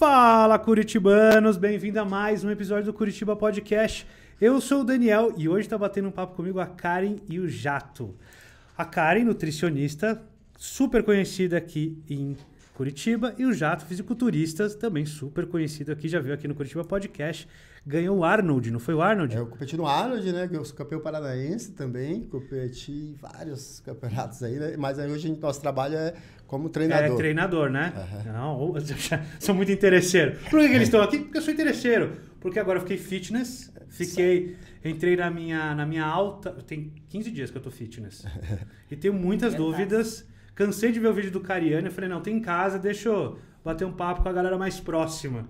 Fala Curitibanos, bem-vindo a mais um episódio do Curitiba Podcast. Eu sou o Daniel e hoje está batendo um papo comigo a Karen e o Jato. A Karen, nutricionista, super conhecida aqui em Curitiba, e o Jato, fisiculturista, também super conhecido aqui, já veio aqui no Curitiba Podcast. Ganhou o Arnold, não foi o Arnold? É, eu competi no Arnold, né? Eu sou campeão paranaense também, competi em vários campeonatos aí, né? Mas aí hoje nosso trabalho é como treinador. É, treinador, né? Uhum. Não, sou muito interesseiro. Por que, que eles estão aqui? Porque eu sou interesseiro. Porque agora eu fiquei fitness, fiquei. Entrei na minha, na minha alta. Tem 15 dias que eu tô fitness. E tenho muitas dúvidas. Cansei de ver o vídeo do Cariano. Eu falei, não, tem em casa, deixa eu bater um papo com a galera mais próxima.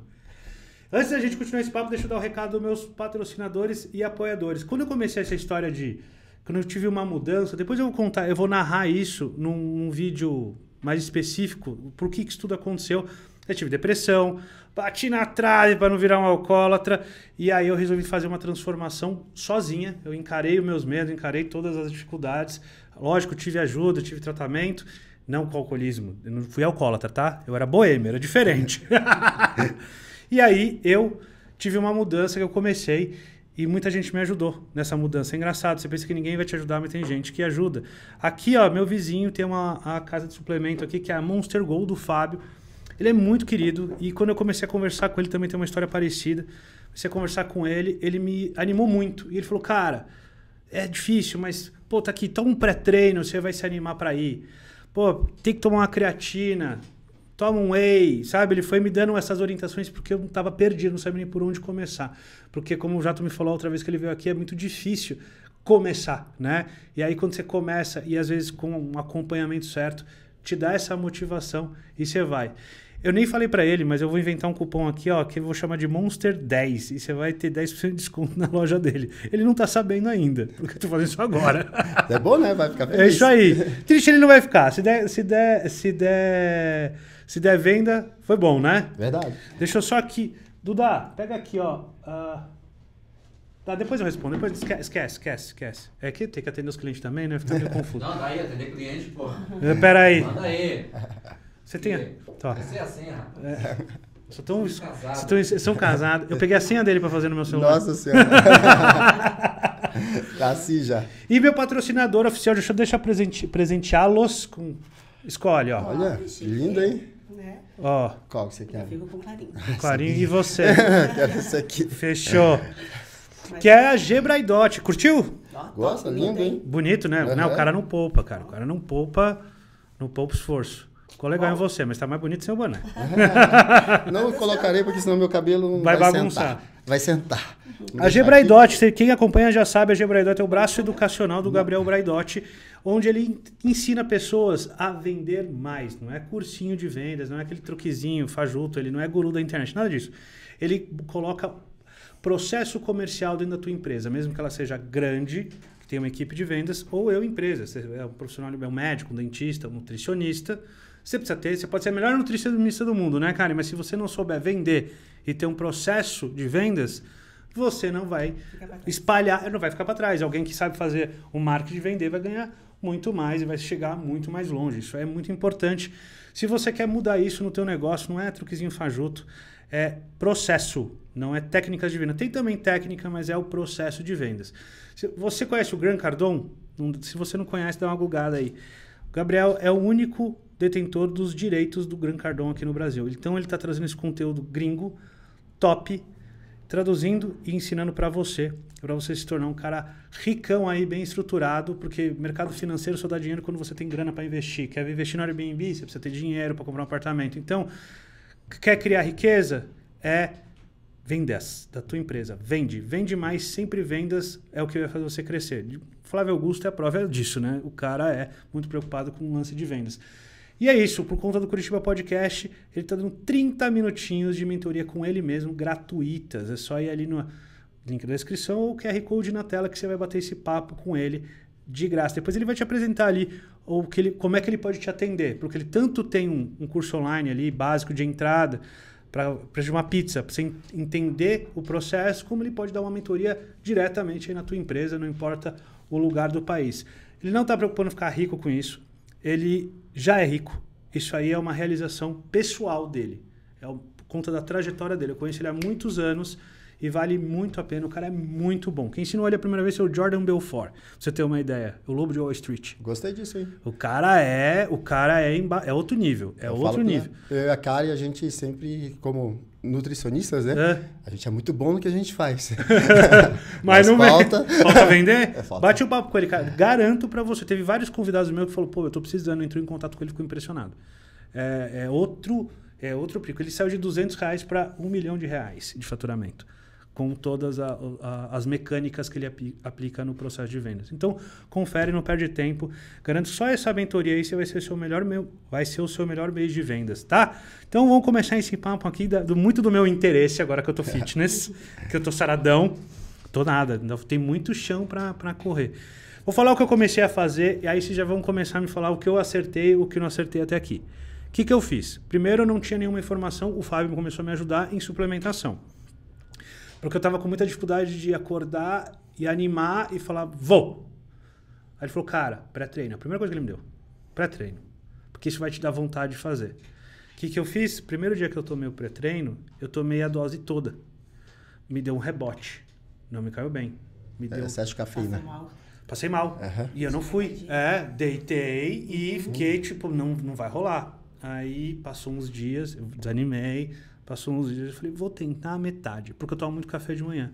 Antes da gente continuar esse papo, deixa eu dar o um recado dos meus patrocinadores e apoiadores. Quando eu comecei essa história de. Quando eu tive uma mudança, depois eu vou contar, eu vou narrar isso num, num vídeo mais específico, por que, que isso tudo aconteceu. Eu tive depressão, bati na trave para não virar um alcoólatra, e aí eu resolvi fazer uma transformação sozinha. Eu encarei os meus medos, encarei todas as dificuldades. Lógico, tive ajuda, tive tratamento, não com alcoolismo. Eu não fui alcoólatra, tá? Eu era boêmio, era diferente. e aí eu tive uma mudança que eu comecei e muita gente me ajudou nessa mudança. É engraçado, você pensa que ninguém vai te ajudar, mas tem gente que ajuda. Aqui, ó, meu vizinho tem uma a casa de suplemento aqui, que é a Monster Gold do Fábio. Ele é muito querido e quando eu comecei a conversar com ele também tem uma história parecida. Comecei a conversar com ele, ele me animou muito. E ele falou: Cara, é difícil, mas, pô, tá aqui, toma um pré-treino, você vai se animar para ir. Pô, tem que tomar uma creatina, toma um whey, sabe? Ele foi me dando essas orientações porque eu estava perdido, não sabia nem por onde começar. Porque, como o Jato me falou outra vez que ele veio aqui, é muito difícil começar, né? E aí, quando você começa, e às vezes com um acompanhamento certo, te dá essa motivação e você vai. Eu nem falei para ele, mas eu vou inventar um cupom aqui, ó, que eu vou chamar de Monster 10 e você vai ter 10% de desconto na loja dele. Ele não tá sabendo ainda, porque eu tô fazendo isso agora. É bom, né? Vai ficar é feliz. É isso aí. Triste ele não vai ficar. Se der, se der, se der, se der venda, foi bom, né? Verdade. Deixa eu só aqui, Duda, pega aqui, ó. Uh... Tá, depois eu respondo. Depois esquece, esquece, esquece, esquece. É que tem que atender os clientes também, né? Fica meio confuso. Não, daí atender cliente, pô. Pera aí. Manda aí. Você tem. tá. Essa é a senha, rapaz. É. Sou tão, Tão, são casados. Eu peguei a senha dele para fazer no meu celular. Nossa senhora. tá assim já. E meu patrocinador oficial, deixa eu deixar presente, presenteá-los com. Escolhe, ó. Olha, ah, lindo, hein? Né? Ó. Qual que você quer? Eu fico com clarinho. Clarinho e você. quero esse aqui. Fechou. que é a G Curtiu? Gosta, lindo, hein? Bonito, né? Uhum. Não, o cara não poupa, cara. O cara não poupa, não poupa esforço. Ficou legal Bom. em você, mas tá mais bonito sem o boné. É. não colocarei, porque senão meu cabelo vai, vai bagunçar. Sentar. Vai sentar. a Gebraidote, quem acompanha já sabe, a Gebraidote é o braço educacional do Gabriel Braidote, onde ele ensina pessoas a vender mais. Não é cursinho de vendas, não é aquele truquezinho, fajuto, ele não é guru da internet, nada disso. Ele coloca processo comercial dentro da tua empresa, mesmo que ela seja grande, que tenha uma equipe de vendas, ou eu empresa, você é um profissional, é um médico, um dentista, um nutricionista, você precisa ter, você pode ser a melhor nutricionista do mundo, né, cara? Mas se você não souber vender e ter um processo de vendas, você não vai espalhar, não vai ficar para trás. Alguém que sabe fazer o marketing de vender vai ganhar muito mais e vai chegar muito mais longe. Isso é muito importante. Se você quer mudar isso no teu negócio, não é truquezinho fajuto, é processo, não é técnicas de venda. Tem também técnica, mas é o processo de vendas. Você conhece o Gran Cardon? Se você não conhece, dá uma gugada aí. O Gabriel é o único detentor dos direitos do Gran Cardon aqui no Brasil. Então ele está trazendo esse conteúdo gringo, top, traduzindo e ensinando para você, para você se tornar um cara ricão aí, bem estruturado, porque mercado financeiro só dá dinheiro quando você tem grana para investir. Quer investir no Airbnb? Você precisa ter dinheiro para comprar um apartamento. Então, quer criar riqueza? É vendas da tua empresa. Vende, vende mais, sempre vendas é o que vai fazer você crescer. Flávio Augusto é a prova disso, né? O cara é muito preocupado com o lance de vendas. E é isso, por conta do Curitiba Podcast, ele está dando 30 minutinhos de mentoria com ele mesmo, gratuitas. É só ir ali no link da descrição ou QR Code na tela que você vai bater esse papo com ele de graça. Depois ele vai te apresentar ali ou que ele, como é que ele pode te atender, porque ele tanto tem um, um curso online ali básico de entrada para de uma pizza, para você entender o processo, como ele pode dar uma mentoria diretamente na tua empresa, não importa o lugar do país. Ele não está preocupando em ficar rico com isso ele já é rico. Isso aí é uma realização pessoal dele. É por conta da trajetória dele. Eu conheço ele há muitos anos e vale muito a pena. O cara é muito bom. Quem ensinou ele a primeira vez é o Jordan Belfort. Pra você ter uma ideia, o Lobo de Wall Street. Gostei disso, hein? O cara é, o cara é, é outro nível, é eu outro nível. Pra, é. eu e a cara e a gente sempre como nutricionistas, né? É. A gente é muito bom no que a gente faz. Mas, Mas, não falta. Falta vender? É, falta. Bate o um papo com ele, cara. Garanto para você. Teve vários convidados meus que falou, pô, eu tô precisando, entrou em contato com ele, ficou impressionado. É, é outro é outro pico. Ele saiu de 200 reais para um milhão de reais de faturamento com todas a, a, as mecânicas que ele api, aplica no processo de vendas. Então, confere, não perde tempo. Garanto só essa mentoria aí, você vai ser o seu melhor, vai ser o seu melhor mês de vendas, tá? Então, vamos começar esse papo aqui da, do, muito do meu interesse agora que eu tô fitness, que eu tô saradão. Tô nada, ainda tem muito chão para correr. Vou falar o que eu comecei a fazer e aí vocês já vão começar a me falar o que eu acertei, o que não acertei até aqui. O que, que eu fiz? Primeiro, eu não tinha nenhuma informação, o Fábio começou a me ajudar em suplementação. Porque eu tava com muita dificuldade de acordar e animar e falar, vou. Aí ele falou, cara, pré-treino. É a primeira coisa que ele me deu, pré-treino. Porque isso vai te dar vontade de fazer. O que, que eu fiz? Primeiro dia que eu tomei o pré-treino, eu tomei a dose toda. Me deu um rebote. Não me caiu bem. Me é deu. Excesso de cafeína. Passei mal. Passei mal. Uhum. E eu não fui. É, deitei e fiquei tipo, não, não vai rolar. Aí passou uns dias, eu desanimei Passou uns dias, eu falei, vou tentar a metade, porque eu tomo muito café de manhã.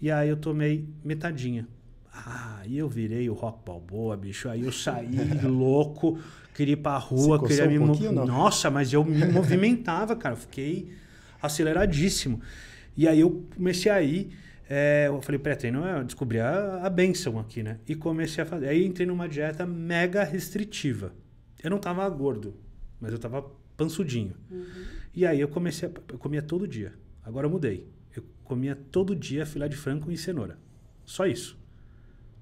E aí eu tomei metadinha. Ah, e eu virei o rock balboa, bicho. Aí eu saí louco, queria ir pra rua, queria me um Nossa, mas eu me movimentava, cara. Fiquei aceleradíssimo. E aí eu comecei a ir. É, eu falei, pré-treino, eu descobri a, a benção aqui, né? E comecei a fazer. Aí entrei numa dieta mega restritiva. Eu não tava gordo, mas eu tava pansudinho. Uhum. E aí eu comecei, a, eu comia todo dia. Agora eu mudei. Eu comia todo dia filé de frango e cenoura. Só isso.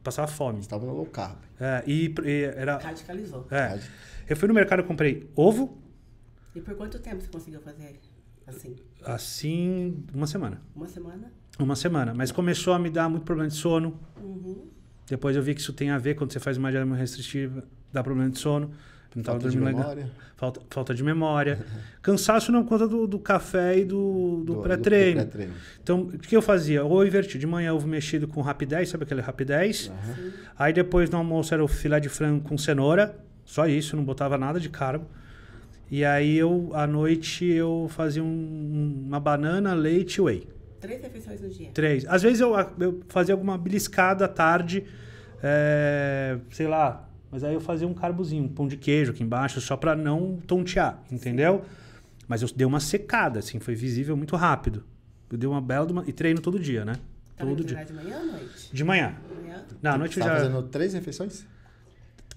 Passava fome. Estava no low carb. É, e, e era. Radicalizou. É. Eu fui no mercado, comprei ovo. E por quanto tempo você conseguiu fazer assim? Assim, uma semana. Uma semana? Uma semana. Mas começou a me dar muito problema de sono. Uhum. Depois eu vi que isso tem a ver quando você faz uma dieta restritiva, dá problema de sono. Não falta tava de memória. Falta, falta de memória. Cansaço não conta do, do café e do, do, do pré-treino. Pré então, o que eu fazia? Ou eu De manhã ovo mexido com rapidez, sabe aquele rapidez? Uhum. Aí depois no almoço era o filé de frango com cenoura. Só isso, não botava nada de carbo. E aí eu, à noite, eu fazia um, uma banana, leite e whey. Três refeições no dia? Três. Às vezes eu, eu fazia alguma beliscada à tarde, é, sei lá, mas aí eu fazia um carbozinho, um pão de queijo aqui embaixo, só para não tontear, entendeu? Mas eu dei uma secada, assim, foi visível muito rápido. Eu dei uma bela. E treino todo dia, né? Tá todo dia. De manhã ou noite? De manhã. manhã? Não, noite tá já. fazendo três refeições?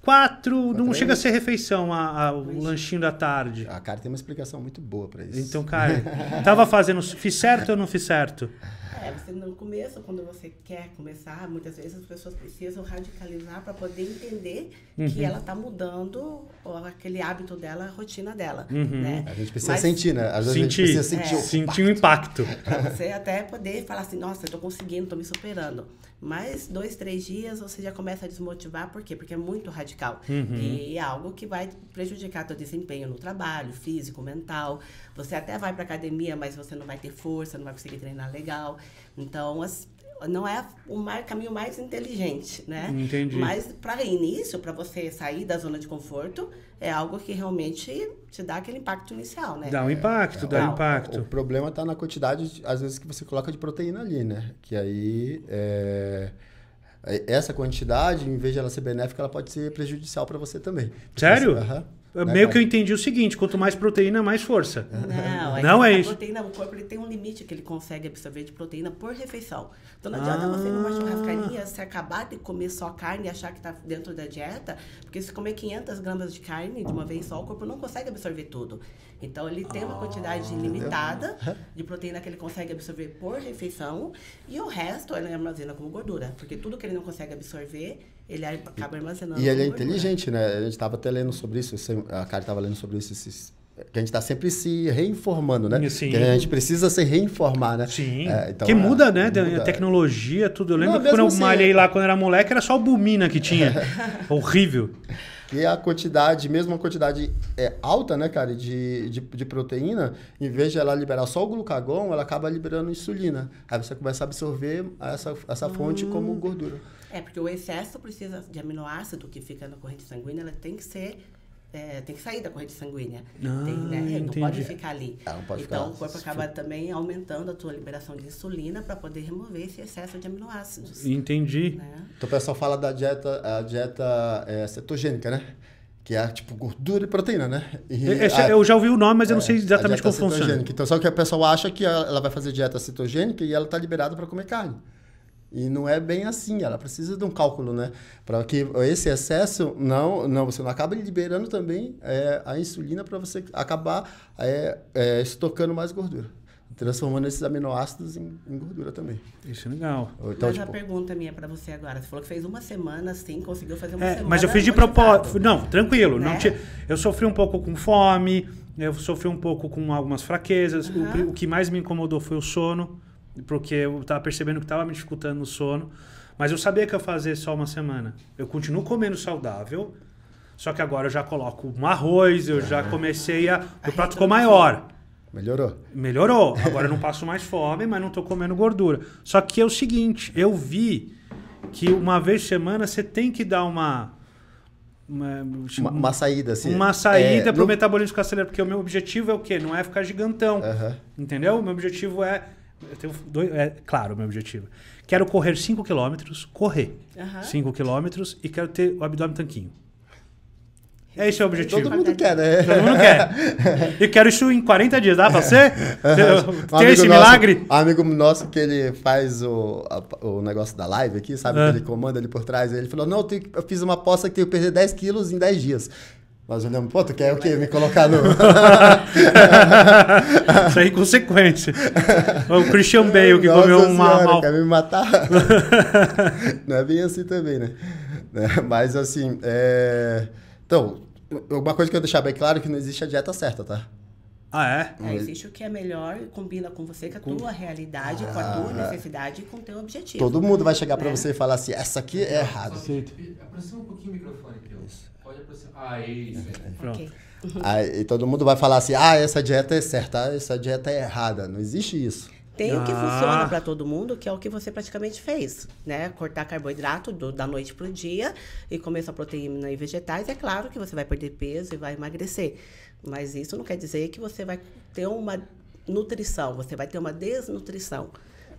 Quatro, Quatro não é chega a ser refeição, a, a, o é. lanchinho da tarde. A ah, cara tem uma explicação muito boa para isso. Então, cara, tava fazendo. Fiz certo ou não fiz certo? É, você não começa quando você quer começar. Muitas vezes as pessoas precisam radicalizar para poder entender uhum. que ela está mudando aquele hábito dela, a rotina dela. Uhum. Né? A gente precisa Mas, sentir, né? Às vezes sentir, a gente precisa sentir, é, o, sentir impacto. um impacto. Para você até poder falar assim, nossa, estou conseguindo, estou me superando. Mas dois, três dias você já começa a desmotivar, por quê? Porque é muito radical. Uhum. E é algo que vai prejudicar teu desempenho no trabalho, físico, mental. Você até vai para academia, mas você não vai ter força, não vai conseguir treinar legal. Então, as, não é o mais, caminho mais inteligente, né? Entendi. Mas para início, para você sair da zona de conforto, é algo que realmente te dá aquele impacto inicial, né? Dá um é, impacto, é, dá um impacto. O problema está na quantidade, às vezes, que você coloca de proteína ali, né? Que aí é, é, essa quantidade, em vez de ela ser benéfica, ela pode ser prejudicial para você também. Sério? Aham. É, né, meio que eu entendi o seguinte: quanto mais proteína, mais força. Não, é, não é isso. Proteína, o corpo ele tem um limite que ele consegue absorver de proteína por refeição. Então não adianta ah. você numa churrascaria se acabar de comer só carne e achar que está dentro da dieta, porque se comer 500 gramas de carne de uma vez só, o corpo não consegue absorver tudo. Então ele tem uma quantidade ah, limitada de proteína que ele consegue absorver por refeição e o resto ele armazena como gordura, porque tudo que ele não consegue absorver ele é- acaba armazenando. E ele é inteligente, né? né? A gente estava até lendo sobre isso, a cara estava lendo sobre isso esses, que a gente está sempre se reinformando, né? Sim. Que a gente precisa se reinformar, né? Sim. É, então, que é, muda, é, né? Muda. A tecnologia, tudo. Eu lembro Não, que quando eu malhei assim, lá é. quando era moleque, era só albumina que tinha. É. Horrível. E a quantidade, mesmo a quantidade é, alta, né, cara, de, de, de, proteína, em vez de ela liberar só o glucagon, ela acaba liberando insulina. Aí você começa a absorver essa, essa fonte hum. como gordura. É, porque o excesso precisa de aminoácido que fica na corrente sanguínea, ela tem que ser é, tem que sair da corrente sanguínea. Ah, tem, né? Não pode ficar ali. Ah, pode então, ficar. o corpo acaba também aumentando a tua liberação de insulina para poder remover esse excesso de aminoácidos. Entendi. Né? Então, o pessoal fala da dieta, a dieta é, cetogênica, né? Que é tipo gordura e proteína, né? E Esse, é, é, a, eu já ouvi o nome, mas é, eu não é, sei exatamente como funciona. Então, só que a pessoa acha que ela vai fazer dieta cetogênica e ela está liberada para comer carne. E não é bem assim, ela precisa de um cálculo, né? Para que esse excesso não, não você não acabe liberando também é, a insulina para você acabar é, é, estocando mais gordura. Transformando esses aminoácidos em, em gordura também. Isso é legal. Então, mas tipo, a pergunta minha para você agora. Você falou que fez uma semana assim, conseguiu fazer uma é, semana. Mas eu fiz de propósito. Não, tranquilo. Né? Não é. te, eu sofri um pouco com fome, eu sofri um pouco com algumas fraquezas. Uhum. O, o que mais me incomodou foi o sono porque eu tava percebendo que tava me dificultando o sono. Mas eu sabia que eu fazer só uma semana. Eu continuo comendo saudável, só que agora eu já coloco um arroz, eu já é. comecei a. O prato ficou maior. Melhorou. Melhorou. Agora eu não passo mais fome, mas não tô comendo gordura. Só que é o seguinte, eu vi que uma vez por semana você tem que dar uma. Uma, tipo, uma, uma saída, assim. Uma saída é, para o no... metabolismo ficar acelerado. Porque o meu objetivo é o quê? Não é ficar gigantão. Uh -huh. Entendeu? O meu objetivo é eu tenho dois, é claro o meu objetivo. Quero correr 5 quilômetros, correr 5 uhum. quilômetros e quero ter o abdômen tanquinho. Esse é esse o objetivo. Todo mundo quer, né? Todo mundo quer. E quero isso em 40 dias, dá pra ser? Uhum. Tem um esse nosso, milagre? Um amigo nosso que ele faz o, a, o negócio da live aqui, sabe? Uhum. ele comanda ali por trás. Ele falou: Não, eu, tenho, eu fiz uma aposta que eu perder 10 quilos em 10 dias mas olhamos, pô, tu quer o quê? Me colocar no. Isso é inconsequência. É o Christian Bale que Nossa comeu uma. Senhora, mal... quer me matar? Não é bem assim também, né? É, mas assim, é... então, uma coisa que eu deixar bem claro é que não existe a dieta certa, tá? Ah, é? é existe o que é melhor, combina com você, com a tua realidade, ah, com a tua ah. necessidade e com o teu objetivo. Todo mundo vai chegar né? para você e falar assim, essa aqui é errada. Aproxima um pouquinho o microfone, Deus. Isso. Ah, é é e todo mundo vai falar assim: ah, essa dieta é certa, ah, essa dieta é errada. Não existe isso. Tem ah. o que ah. funciona para todo mundo, que é o que você praticamente fez, né? Cortar carboidrato do, da noite pro dia e comer só proteína e vegetais. É claro que você vai perder peso e vai emagrecer, mas isso não quer dizer que você vai ter uma nutrição, você vai ter uma desnutrição.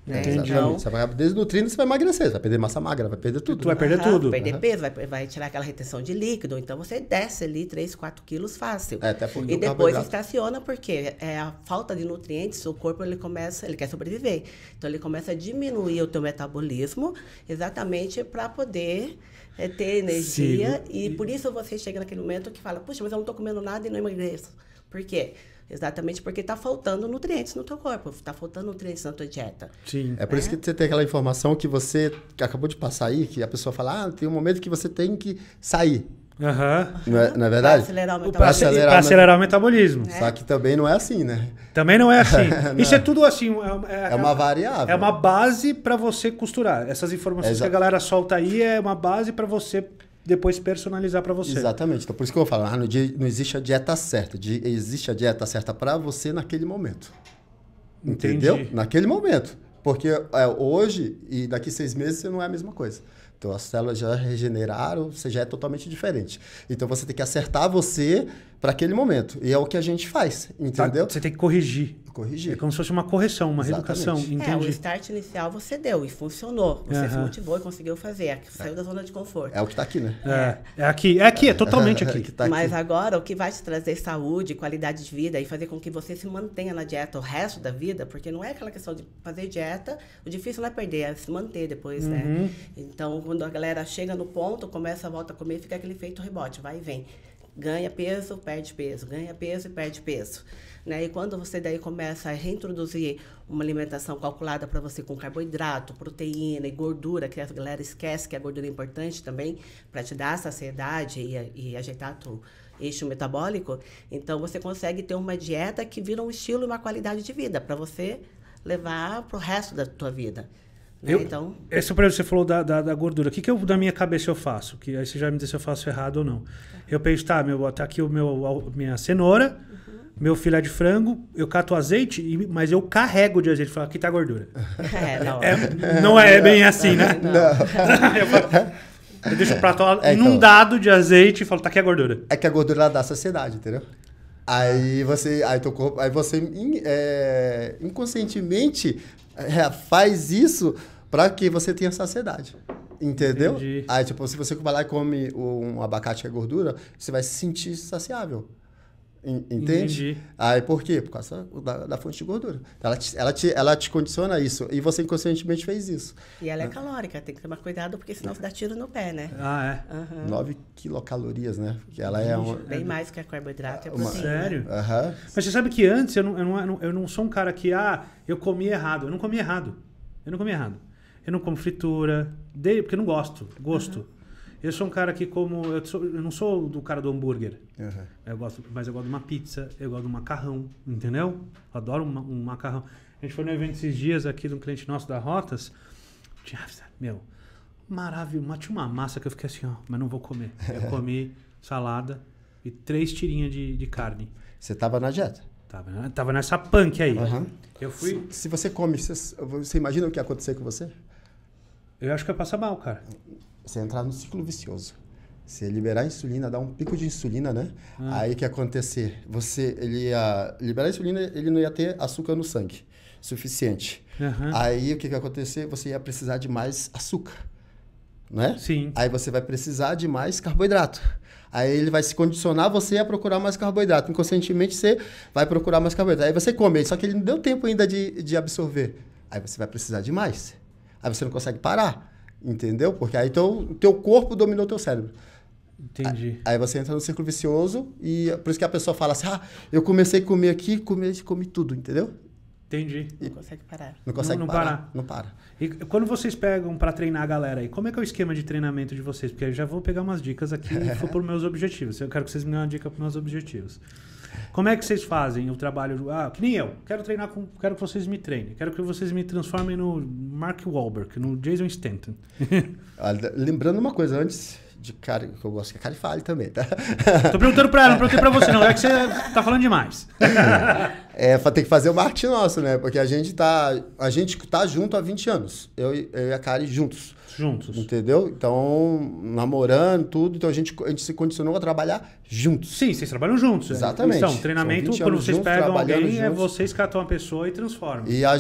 Né? Entendi. Então, você vai desnutrindo, você vai emagrecer, você vai perder massa magra, vai perder tudo. Tu vai né? perder uhum, tudo. Vai perder uhum. peso, vai, vai, tirar aquela retenção de líquido. Então você desce ali 3, 4 quilos fácil. É, até por, e depois estaciona, porque é a falta de nutrientes, o corpo ele começa, ele quer sobreviver. Então ele começa a diminuir o teu metabolismo exatamente para poder é, ter energia. Sigo. E por isso você chega naquele momento que fala, puxa, mas eu não estou comendo nada e não emagreço. Por quê? Exatamente porque está faltando nutrientes no teu corpo, está faltando nutrientes na tua dieta. Sim. É por né? isso é. que você tem aquela informação que você acabou de passar aí, que a pessoa fala, ah, tem um momento que você tem que sair. Uhum. Não, é, não é verdade? Para acelerar, acelerar o metabolismo. É. Só que também não é assim, né? Também não é assim. Isso é tudo assim. É, é, é uma variável. É uma base para você costurar. Essas informações é que a galera solta aí é uma base para você depois personalizar para você. Exatamente. Então, por isso que eu falo, ah, dia, não existe a dieta certa. De, existe a dieta certa para você naquele momento. Entendi. Entendeu? Naquele momento. Porque é, hoje e daqui seis meses você não é a mesma coisa. Então, as células já regeneraram, você já é totalmente diferente. Então, você tem que acertar você para aquele momento. E é o que a gente faz, tá, entendeu? Você tem que corrigir. Corrigir. É como se fosse uma correção, uma reeducação. Entendi. É, o start inicial você deu e funcionou. Você se motivou e conseguiu fazer. É, saiu da zona de conforto. É o que está aqui, né? É. é. aqui, é aqui, é totalmente aqui. Tá aqui. Mas agora o que vai te trazer saúde, qualidade de vida e fazer com que você se mantenha na dieta o resto da vida, porque não é aquela questão de fazer dieta, o difícil não é perder, é se manter depois, né? Uhum. Então, quando a galera chega no ponto, começa a volta a comer, fica aquele efeito rebote, vai e vem ganha peso, perde peso, ganha peso e perde peso. Né? E quando você daí começa a reintroduzir uma alimentação calculada para você com carboidrato, proteína e gordura, que a galera esquece que a gordura é importante também para te dar saciedade e, e ajeitar tu eixo metabólico, então você consegue ter uma dieta que vira um estilo e uma qualidade de vida para você levar para o resto da tua vida. Esse né, então. é então... Essa, que você falou da, da, da gordura. O que, que eu, da minha cabeça eu faço? Que aí você já me diz se eu faço errado ou não. Tá. Eu penso, tá, meu, tá aqui o meu, minha cenoura, uhum. meu filé de frango, eu cato azeite, mas eu carrego de azeite. Falo, aqui tá a gordura. É, não. É, não é, bem assim, né? Não. eu, eu deixo o prato é, então. inundado então, de azeite e falo, tá aqui a gordura. É que a gordura ela dá saciedade, entendeu? Aí você, aí teu corpo, aí você é, inconscientemente é, faz isso para que você tenha saciedade. Entendeu? Entendi. Aí, tipo, se você vai lá e come um abacate que é gordura, você vai se sentir saciável. Entende? Entendi. Aí por quê? Por causa da, da fonte de gordura. Ela te, ela, te, ela te condiciona isso. E você inconscientemente fez isso. E ela é, né? calórica, tem que tomar cuidado, porque senão você dá tiro no pé, né? Ah, é? Uhum. 9 quilocalorias, né? Porque ela é uma. Bem mais que a carboidrato, é uma... Sério? Uhum. Mas você sabe que antes eu não, eu, não, eu não sou um cara que, ah, eu comi errado. Eu não comi errado. Eu não comi errado. Eu não como fritura, porque eu não gosto, gosto. Uhum. Eu sou um cara que como... Eu, sou, eu não sou do cara do hambúrguer. Uhum. Eu gosto, mas eu gosto de uma pizza, eu gosto de um macarrão, entendeu? Eu adoro um, um, macarrão. A gente foi no evento esses dias aqui de um cliente nosso da Rotas. Tinha, meu, maravilhoso. Mas tinha uma massa que eu fiquei assim, ó, mas não vou comer. Eu comi salada e três tirinhas de, de carne. Você tava na dieta? Tava, tava nessa punk aí. Uhum. Eu fui... Se, se, você come, você, você imagina o que ia acontecer com você? Eu acho que eu passo mal, cara. Você entrar no ciclo vicioso. Você liberar a insulina, dar um pico de insulina, né? Ah. Aí que acontecer? Você, ele ia liberar a insulina, ele não ia ter açúcar no sangue suficiente. Uhum. Aí o que, que ia acontecer? Você ia precisar de mais açúcar, né? Sim. Aí você vai precisar de mais carboidrato. Aí ele vai se condicionar você a procurar mais carboidrato. Inconscientemente você vai procurar mais carboidrato. Aí você come, só que ele não deu tempo ainda de, de absorver. Aí você vai precisar de mais. Aí você não consegue parar, entendeu? Porque aí o teu corpo dominou teu cérebro. Entendi. Aí você entra no círculo vicioso e é por isso que a pessoa fala assim: ah, eu comecei a comer aqui, comi, comi tudo, entendeu? Entendi. E não consegue parar. Não consegue não, não parar. parar. Não para. E quando vocês pegam para treinar a galera aí, como é que é o esquema de treinamento de vocês? Porque eu já vou pegar umas dicas aqui é. e for meus objetivos. Eu quero que vocês me dêem uma dica para meus objetivos. Como é que vocês fazem o trabalho? Ah, que nem eu. Quero treinar com. Quero que vocês me treinem. Quero que vocês me transformem no Mark Wahlberg, no Jason Stanton. Lembrando uma coisa, antes de cara que eu gosto que a Kari fale também, tá? Tô perguntando pra ela, não perguntei pra você, não. É que você tá falando demais. É, tem que fazer o marketing nosso, né? Porque a gente tá. A gente tá junto há 20 anos. Eu, eu e a Kari juntos. Juntos. Entendeu? Então, namorando, tudo. Então a gente, a gente se condicionou a trabalhar juntos. Sim, vocês trabalham juntos. Né? Exatamente. Então, treinamento, quando vocês juntos, pegam alguém, é juntos. é vocês catam uma pessoa e transformam. E a,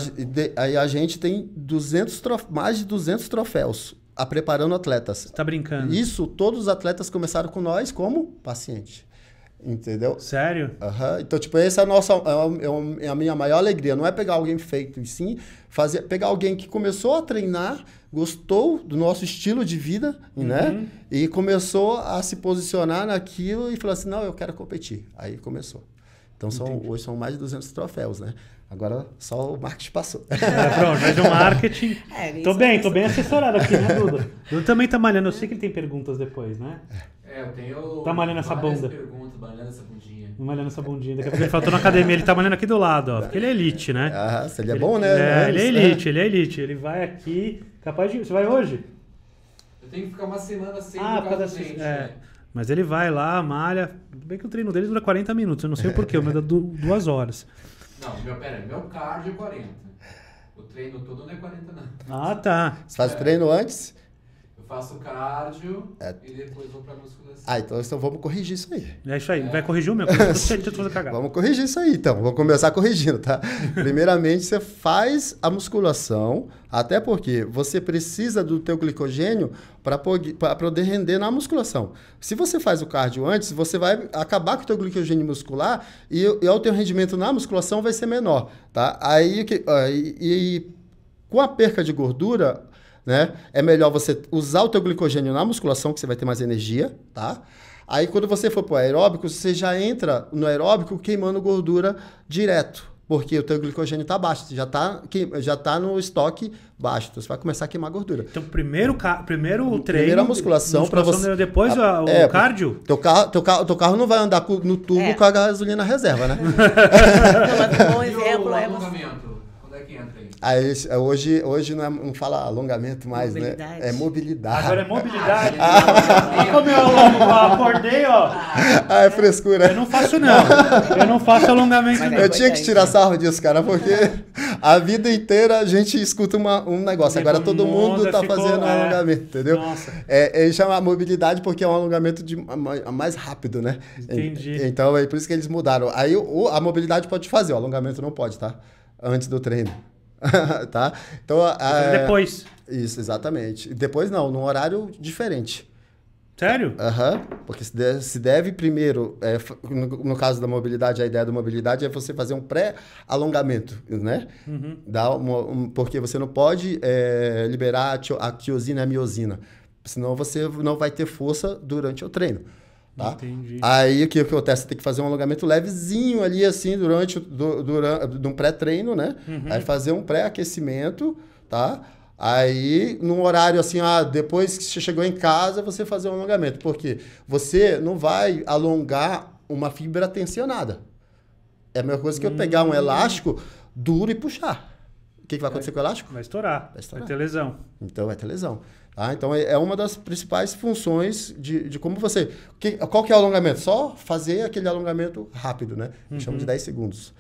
e a gente tem 200 trof, mais de 200 troféus a preparando atletas. Está brincando. Isso, todos os atletas começaram com nós como paciente. Entendeu? Sério? Uhum. Então, tipo, essa é a nossa é, é, é a minha maior alegria. Não é pegar alguém feito, e sim fazer, pegar alguém que começou a treinar gostou do nosso estilo de vida, né? uhum. né? E começou a se posicionar naquilo e falou assim: não, eu quero competir. Aí começou. Então são, hoje são mais de 200 troféus, né? Agora só o marketing passou. É, pronto, mas o marketing. É, tô bem, tô bem assessorado aqui, né, Duda? Duda também tá malhando, eu sei que ele tem perguntas depois, né? É, eu tenho. Tá malhando essa bunda. perguntas, malhando essa bundinha. Malhando essa bundinha. Daqui a pouco ele fala, tô na academia, ele tá malhando aqui do lado, ó. Porque ele é elite, né? Ah, ele é bom, né? É, né? ele é elite, ele é elite. Ele vai aqui, capaz de... Você vai hoje? Eu tenho que ficar uma semana sem ah, por causa gente, é. né? Mas ele vai lá, malha. Tudo bem que o treino dele dura 40 minutos, eu não sei o porquê, mas dá duas horas. Não, meu, pera, meu cardio é 40. O treino todo não é 40, não. Ah, tá. Você faz é. treino antes? faço cardio é. e depois vou pra musculação. Ah, então, então vamos corrigir isso aí. É isso aí, é. vai corrigir o meu, cagada. Vamos corrigir isso aí, então. vou começar corrigindo, tá? Primeiramente, você faz a musculação, até porque você precisa do teu glicogênio para poder render na musculação. Se você faz o cardio antes, você vai acabar com o teu glicogênio muscular e, e o teu rendimento na musculação vai ser menor, tá? Aí, que, e, e com a perca de gordura, né? É melhor você usar o teu glicogênio na musculação, que você vai ter mais energia, tá? Aí quando você for para o aeróbico, você já entra no aeróbico queimando gordura direto, porque o teu glicogênio está baixo, já está já tá no estoque baixo, então você vai começar a queimar gordura. Então primeiro primeiro o treino, primeiro é a musculação, musculação para você depois a, o é, cardio. Teu carro, teu carro, teu carro não vai andar no tubo é. com a gasolina reserva, né? um é exemplo é né? você Aí, ah, é, hoje, hoje não, é, não fala alongamento mais, né? mobilidade. né? É mobilidade. Agora é mobilidade. Ah, Como eu acordei, ó. Ah, é frescura. Eu não faço, não. Eu não faço alongamento. Não. Eu tinha que tirar sarro disso, cara, porque a vida inteira a gente escuta uma, um negócio. Agora todo mundo tá fazendo é. alongamento, entendeu? Nossa. É, ele é, chama mobilidade porque é um alongamento de, mais rápido, né? Entendi. Então é por isso que eles mudaram. Aí a mobilidade pode fazer, o alongamento não pode, tá? Antes do treino. tá? Então, a, depois. Isso, exatamente. Depois não, num horário diferente. Sério? Aham. Uhum, porque se deve, se deve primeiro, é, no, no, caso da mobilidade, a ideia da mobilidade é você fazer um pré-alongamento, né? Uhum. Dá uma, um, porque você não pode é, liberar a tiosina e a miosina, senão você não vai ter força durante o treino. Tá? Entendi. Aí o que acontece? Você tem que fazer um alongamento levezinho ali, assim, durante, durante um pré-treino, né? Uhum. Aí fazer um pré-aquecimento, tá? Aí, num horário assim, ah, depois que você chegou em casa, você fazer um alongamento. Porque você não vai alongar uma fibra tensionada. É a mesma coisa que eu pegar um hum. elástico duro e puxar que, que vai acontecer vai, com o elástico? Vai estourar, vai estourar. Vai ter lesão. Então vai ter lesão. Ah, então é, é uma das principais funções de, de como você. Que, qual que é o alongamento? Só fazer aquele alongamento rápido, né? Uhum. Chama de 10 uhum. segundos.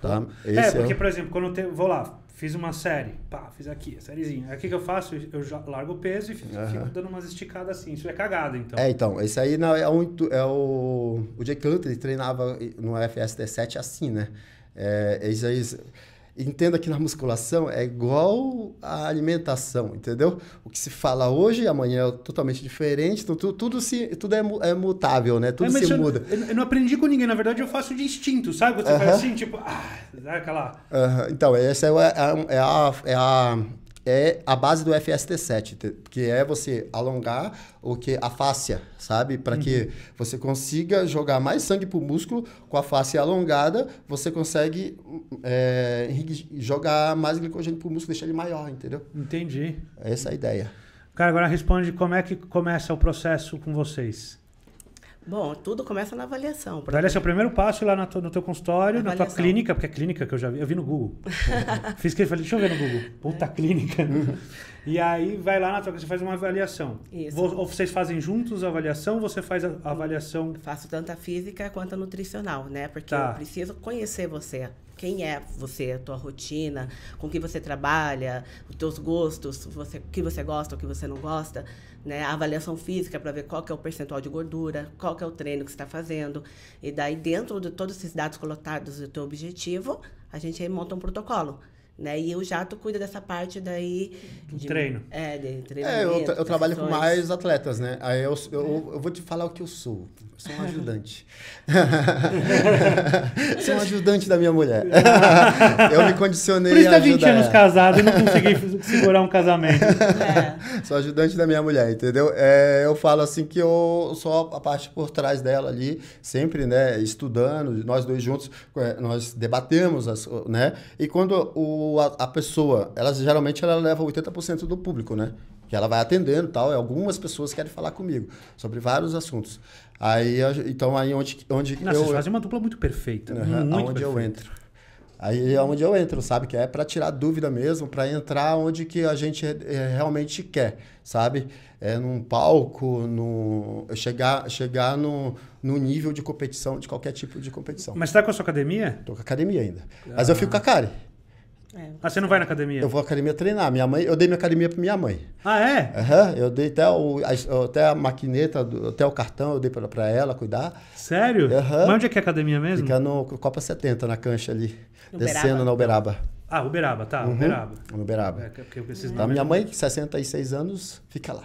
Tá? É, é, porque, é por exemplo, quando eu te, vou lá, fiz uma série, pá, fiz aqui, a sériezinha. Aí o que, que eu faço? Eu largo o peso e fico, uhum. dando umas esticadas assim. Isso é cagada, então. É, então, esse aí não, é, um, é o. O Jay ele treinava no FST7 assim, né? É, isso aí entenda que na musculação é igual à alimentação, entendeu? O que se fala hoje, amanhã é totalmente diferente. Então, tu, tudo, se, tudo é, é mutável, né? Tudo é, se muda. Eu, não aprendi com ninguém. Na verdade, eu faço de instinto, sabe? Você uh -huh. faz assim, tipo... Ah, aquela... Uh -huh. Então, essa é, é é a, é a é a base do FST7, que é você alongar o que a fáscia, sabe? Para uhum. que você consiga jogar mais sangue para o músculo com a face alongada, você consegue é, jogar mais glicogênio para o músculo, deixar ele maior, entendeu? Entendi. É essa é a ideia. Cara, agora responde como é que começa o processo com vocês. Bom, tudo começa na avaliação. Avaliação Avaliação, é o primeiro passo lá no teu, consultório, avaliação. na tua clínica, porque é clínica que eu já vi, eu vi no Google. Fiz que falei, deixa eu ver no Google. Puta é. clínica. e aí vai lá na tua, você faz uma avaliação. Isso. Ou vocês fazem juntos a avaliação, você faz a avaliação. Eu faço tanto a física quanto a nutricional, né? Porque tá. eu preciso conhecer você quem é você, a tua rotina, com que você trabalha, os teus gostos, você, o que você gosta, o que você não gosta né, a avaliação física para ver qual que é o percentual de gordura, qual que é o treino que você está fazendo. E daí, dentro de todos esses dados coletados do teu objetivo, a gente monta um protocolo. Né? E eu já tu cuida dessa parte daí. Do de, treino. É, de treinamento. É, eu, eu trabalho com mais atletas, né? Aí eu, eu, é. eu, vou te falar o que eu sou. Eu sou um ajudante. sou um ajudante da minha mulher. eu me condicionei Por isso tá 20 anos casado e não consegui segurar um casamento. É. Sou ajudante da minha mulher, entendeu? É, eu falo assim que eu sou a parte por trás dela ali, sempre, né? Estudando, nós dois juntos, é, nós debatemos, as, né? E quando o a, a, pessoa, ela geralmente ela leva 80% do público, né? Que ela vai atendendo tal, e algumas pessoas querem falar comigo sobre vários assuntos. Aí, então, aí onde, onde Não, eu... Vocês fazem uma dupla muito perfeita. Uhum, muito aonde perfeita. eu entro. Aí é onde eu entro, sabe? Que é para tirar dúvida mesmo, para entrar onde que a gente é, realmente quer, sabe? É num palco, no chegar, chegar no, no nível de competição, de qualquer tipo de competição. Mas está com a sua academia? Tô com a academia ainda. Ah. Mas eu ah. fico com a Kari. Ah, você não vai na academia? Eu vou à academia treinar. Minha mãe, eu dei minha academia para minha mãe. Ah, é? Uhum, eu dei até, o, a, até a maquineta, até o cartão, eu dei para ela cuidar. Sério? Uhum. Mas onde é que é a academia mesmo? Fica no Copa 70, na cancha ali, Uberaba. descendo na Uberaba. Ah, Uberaba, tá, uhum. Uberaba. Uberaba. É, porque, porque uhum. então, minha mãe, 66 anos, fica lá.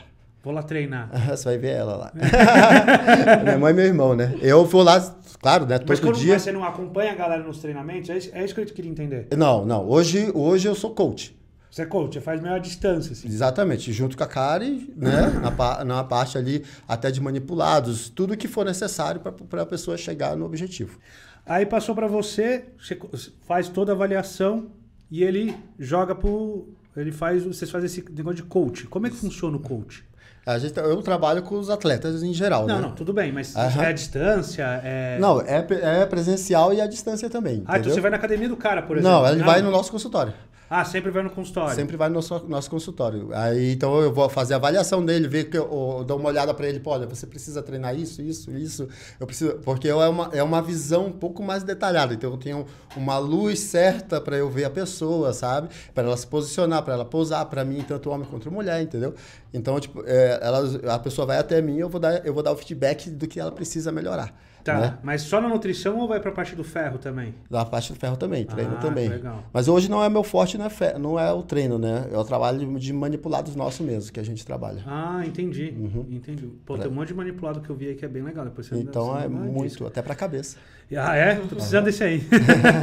Vou lá treinar. Você vai ver ela lá. É. minha mãe e meu irmão, né? Eu vou lá, claro, né? Todo mas quando, dia. Mas você não acompanha a galera nos treinamentos? É isso, é isso que eu queria entender. Não, não. Hoje, hoje eu sou coach. Você é coach, você faz meio à distância, assim. Exatamente, junto com a Kari, né? na, na parte ali até de manipulados, tudo que for necessário para a pessoa chegar no objetivo. Aí passou para você, você faz toda a avaliação e ele joga pro. Ele faz. Vocês fazem esse negócio de coach. Como é que funciona o coach? A gente, tá, eu trabalho com os atletas em geral. Não, né? não, tudo bem, mas uhum. é a distância. É... Não, é, é presencial e a distância também. Ah, então entendeu? então você vai na academia do cara, por exemplo. Não, ele ah, vai não. no nosso consultório. Ah, sempre vai no consultório? Sempre vai no nosso, nosso consultório. Aí, então, eu vou fazer a avaliação dele, ver que eu, eu dou uma olhada para ele. Pô, olha, você precisa treinar isso, isso, isso. Eu preciso... Porque eu, é, uma, é uma visão um pouco mais detalhada. Então, eu tenho uma luz certa para eu ver a pessoa, sabe? Para ela se posicionar, para ela posar para mim, tanto homem quanto mulher, entendeu? Então, tipo, é, ela, a pessoa vai até mim, eu vou dar, eu vou dar o feedback do que ela precisa melhorar. Tá, né? mas só na nutrição ou vai para a parte do ferro também? Da parte do ferro também, treino ah, também. Legal. Mas hoje não é meu forte, não é, fer não é o treino, né? É o trabalho de manipulados nosso mesmo que a gente trabalha. Ah, entendi. Uhum. Entendi. Pô, pra... tem um monte de manipulado que eu vi aí que é bem legal. Depois você então é muito, até para a cabeça. Ah, é? Tô precisando uhum. desse aí.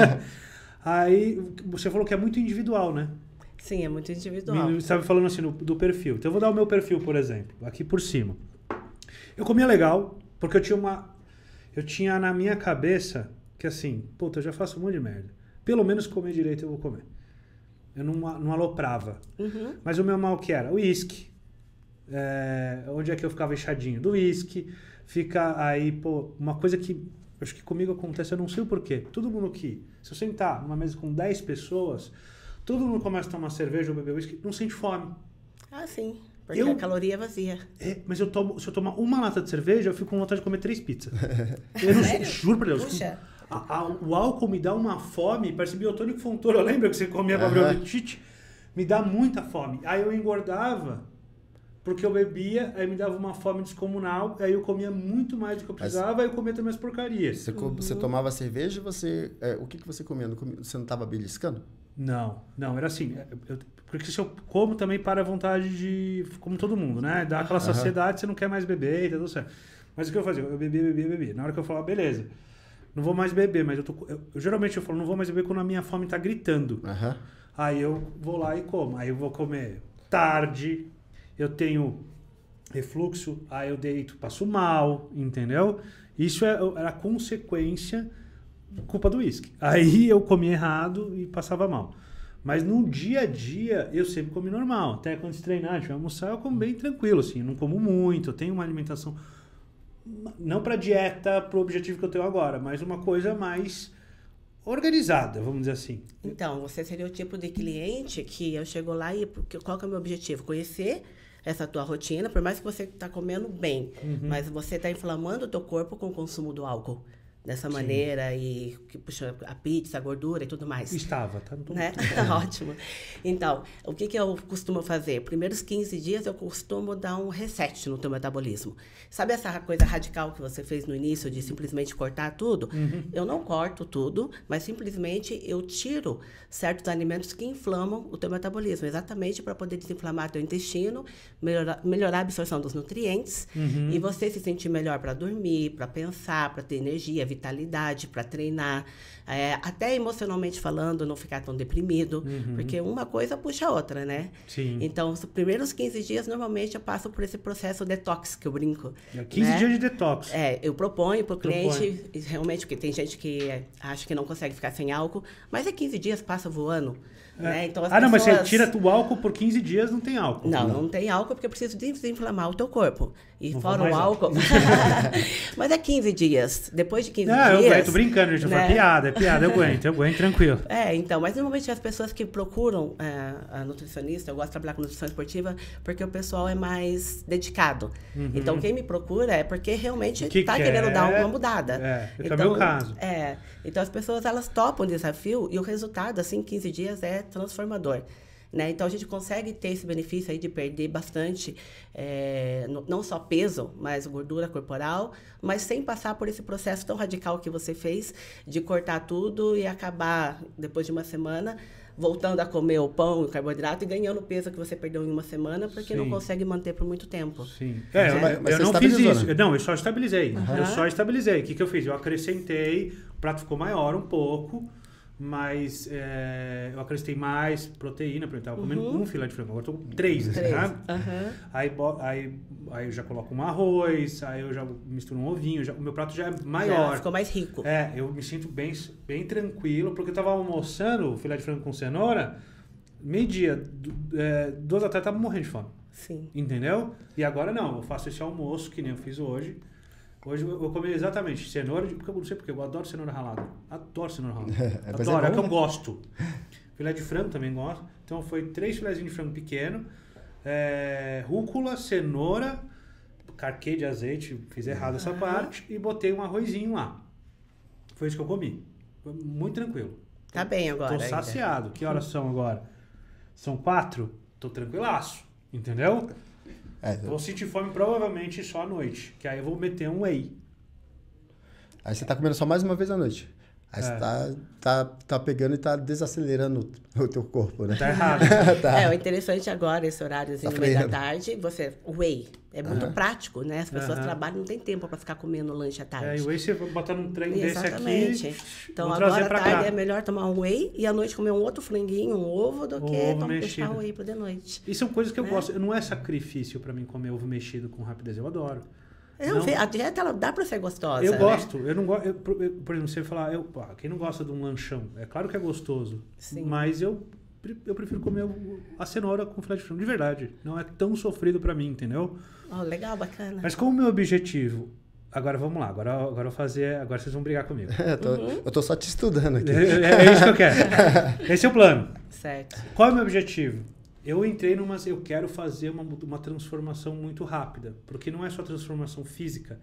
aí você falou que é muito individual, né? Sim, é muito individual. Você estava falando assim do, do perfil. Então eu vou dar o meu perfil, por exemplo, aqui por cima. Eu comia legal, porque eu tinha uma eu tinha na minha cabeça que assim, puta, eu já faço um monte de merda. Pelo menos comer direito eu vou comer. Eu não, não aloprava. Uhum. Mas o meu mal que era? O uísque. É, onde é que eu ficava inchadinho? Do uísque. Fica aí, pô, uma coisa que acho que comigo acontece, eu não sei o porquê. Todo mundo que, se eu sentar numa mesa com 10 pessoas, todo mundo começa a tomar cerveja ou beber uísque, não sente fome. Ah, sim. Porque eu, a caloria é vazia. É, mas eu tomo, se eu tomar uma lata de cerveja, eu fico com vontade de comer três pizzas. eu não, Sério? juro pra Deus. Puxa. A, a, o álcool me dá uma fome, parece biotônico Eu lembra que você comia com a Tite? Me dá muita fome. Aí eu engordava, porque eu bebia, aí me dava uma fome descomunal, aí eu comia muito mais do que eu precisava, aí eu comia também as porcarias. Você, uhum. você tomava cerveja, você é, o que, que você comia? Você não estava beliscando? Não, não, era assim, é, eu, porque se eu como também para a vontade de. Como todo mundo, né? Dá aquela saciedade, você não quer mais beber e tá tudo certo. Mas o que eu fazia? Eu bebi, bebi, bebi. Na hora que eu falava, beleza, não vou mais beber, mas eu tô. Eu, eu, geralmente eu falo, não vou mais beber quando a minha fome tá gritando. Uhum. Aí eu vou lá e como. Aí eu vou comer tarde, eu tenho refluxo, aí eu deito, passo mal, entendeu? Isso é, era consequência culpa do uísque. Aí eu comia errado e passava mal. Mas no dia a dia eu sempre comi normal. Até quando treinar, tiver almoçar, eu como bem tranquilo, assim. não como muito, eu tenho uma alimentação. Não para dieta, para o objetivo que eu tenho agora, mas uma coisa mais organizada, vamos dizer assim. Então, você seria o tipo de cliente que eu chego lá e qual que é o meu objetivo? Conhecer essa tua rotina, por mais que você está comendo bem, uhum. mas você está inflamando o teu corpo com o consumo do álcool dessa Sim. maneira e que puxa a pizza, a gordura e tudo mais. Estava, tá tudo né? É. Tá ótimo. Então, o que, que eu costumo fazer? Primeiros 15 dias eu costumo dar um reset no teu metabolismo. Sabe essa coisa radical que você fez no início de simplesmente cortar tudo? Uhum. Eu não corto tudo, mas simplesmente eu tiro certos alimentos que inflamam o teu metabolismo, exatamente para poder desinflamar teu intestino, melhorar, melhorar a absorção dos nutrientes uhum. e você se sentir melhor para dormir, para pensar, para ter energia, vitalidade para treinar, é, até emocionalmente falando, não ficar tão deprimido, uhum. porque uma coisa puxa a outra, né? Sim. Então, os primeiros 15 dias, normalmente, eu passo por esse processo detox, que eu brinco. 15 é, né? dias de detox. É, eu proponho para o cliente, realmente, porque tem gente que acha que não consegue ficar sem álcool, mas é 15 dias, passa voando. É. Né? Então, ah, pessoas... não, mas você tira o álcool por 15 dias, não tem álcool. Não, não, não tem álcool, porque eu preciso desinflamar o teu corpo. E não fora o álcool. Mas é 15 dias. Depois de 15 ah, dias. Eu, eu tô brincando, gente. Né? piada, é piada. Eu aguento, eu aguento tranquilo. É, então. Mas normalmente as pessoas que procuram é, a nutricionista, eu gosto de trabalhar com nutrição esportiva, porque o pessoal é mais dedicado. Uhum. Então quem me procura é porque realmente que tá quer, querendo dar uma mudada. É, então, é o meu então, caso. É. Então as pessoas elas topam o desafio e o resultado, assim, 15 dias é transformador. Né? Então, a gente consegue ter esse benefício aí de perder bastante, é, não só peso, mas gordura corporal, mas sem passar por esse processo tão radical que você fez de cortar tudo e acabar, depois de uma semana, voltando a comer o pão, o carboidrato e ganhando o peso que você perdeu em uma semana, porque Sim. não consegue manter por muito tempo. Sim. É, mas, né? mas, mas eu não fiz isso. Né? Não, eu só estabilizei. Uhum. Eu só estabilizei. O que, que eu fiz? Eu acrescentei, o prato ficou maior um pouco mas é, eu acrescentei mais proteína, porque eu tava comendo uhum. um filé de frango, agora eu tô com três, assim, três. né? uhum. aí, aí, aí eu já coloco um arroz, aí eu já misturo um ovinho, já, o meu prato já é maior. Já ficou mais rico. É, eu me sinto bem, bem tranquilo, porque eu tava almoçando filé de frango com cenoura, meio dia, é, duas da tarde tava morrendo de fome. Sim. Entendeu? E agora não, eu faço esse almoço que nem eu fiz hoje, Hoje eu, comi exatamente cenoura, porque eu não sei porque, eu adoro cenoura ralada. Adoro cenoura ralada. É, é, adoro, é, bom, é que eu né? gosto. Filé de frango também gosto. Então foi três filézinhos de frango pequeno, é, rúcula, cenoura, carquei de azeite, fiz errado essa parte, e botei um arrozinho lá. Foi isso que eu comi. Foi muito tranquilo. Tá bem agora. Tô saciado. Ainda. Que horas são agora? São quatro? Tô tranquilaço. Entendeu? É, vou sentir fome provavelmente só à noite, que aí eu vou meter um whey. Aí você tá comendo só mais uma vez à noite? Aí você é. tá, tá, tá pegando e tá desacelerando o teu corpo, né? Tá errado. tá. É, o interessante agora, esse horário tá assim, tá no meio da tarde, você. Whey. É muito prático, né? As pessoas uhum. trabalham, não tem tempo para ficar comendo lanche à tarde. É, e whey você botar num trem Exatamente. desse aqui. Então agora à tarde cá. é melhor tomar um whey e à noite comer um outro franguinho, um ovo, do o que ovo deixar o whey para de noite. E são coisas que né? eu gosto. Não é sacrifício para mim comer ovo mexido com rapidez, eu adoro. Eu, não, a dieta ela dá para ser gostosa. Eu né? gosto. Eu não gosto. Por exemplo, você falar, eu, quem não gosta de um lanchão? É claro que é gostoso. Sim. Mas eu, eu prefiro comer a cenoura com filé de frango de verdade. Não é tão sofrido para mim, entendeu? Oh, legal, bacana. Mas qual o meu objetivo Agora vamos lá, agora, agora eu fazer. Agora vocês vão brigar comigo. eu, tô, uhum. eu tô só te estudando aqui. É, é, é, isso que eu quero. Esse é o plano. Certo. Qual é o meu objetivo? Eu entrei numa. Eu quero fazer uma, uma transformação muito rápida, porque não é só transformação física,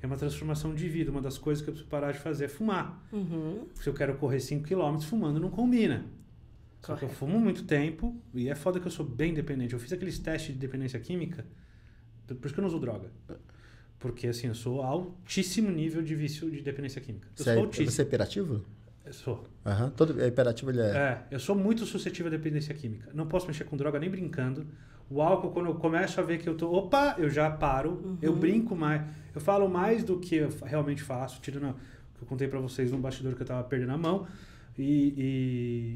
é uma transformação de vida. Uma das coisas que eu preciso parar de fazer é fumar. Uhum. Se eu quero correr 5 km, fumando não combina. Correto. Só que eu fumo muito tempo e é foda que eu sou bem dependente. Eu fiz aqueles testes de dependência química, por isso que eu não uso droga. Porque assim, eu sou altíssimo nível de vício de dependência química. Eu você sou é, altíssimo. Você é hiperativo? Eu sou. Uhum. Todo é hiperativo ele é. É, eu sou muito suscetível à dependência química. Não posso mexer com droga nem brincando. O álcool, quando eu começo a ver que eu tô. Opa, eu já paro, uhum. eu brinco mais. Eu falo mais do que eu realmente faço, tirando o que eu contei para vocês no bastidor que eu tava perdendo a mão. E,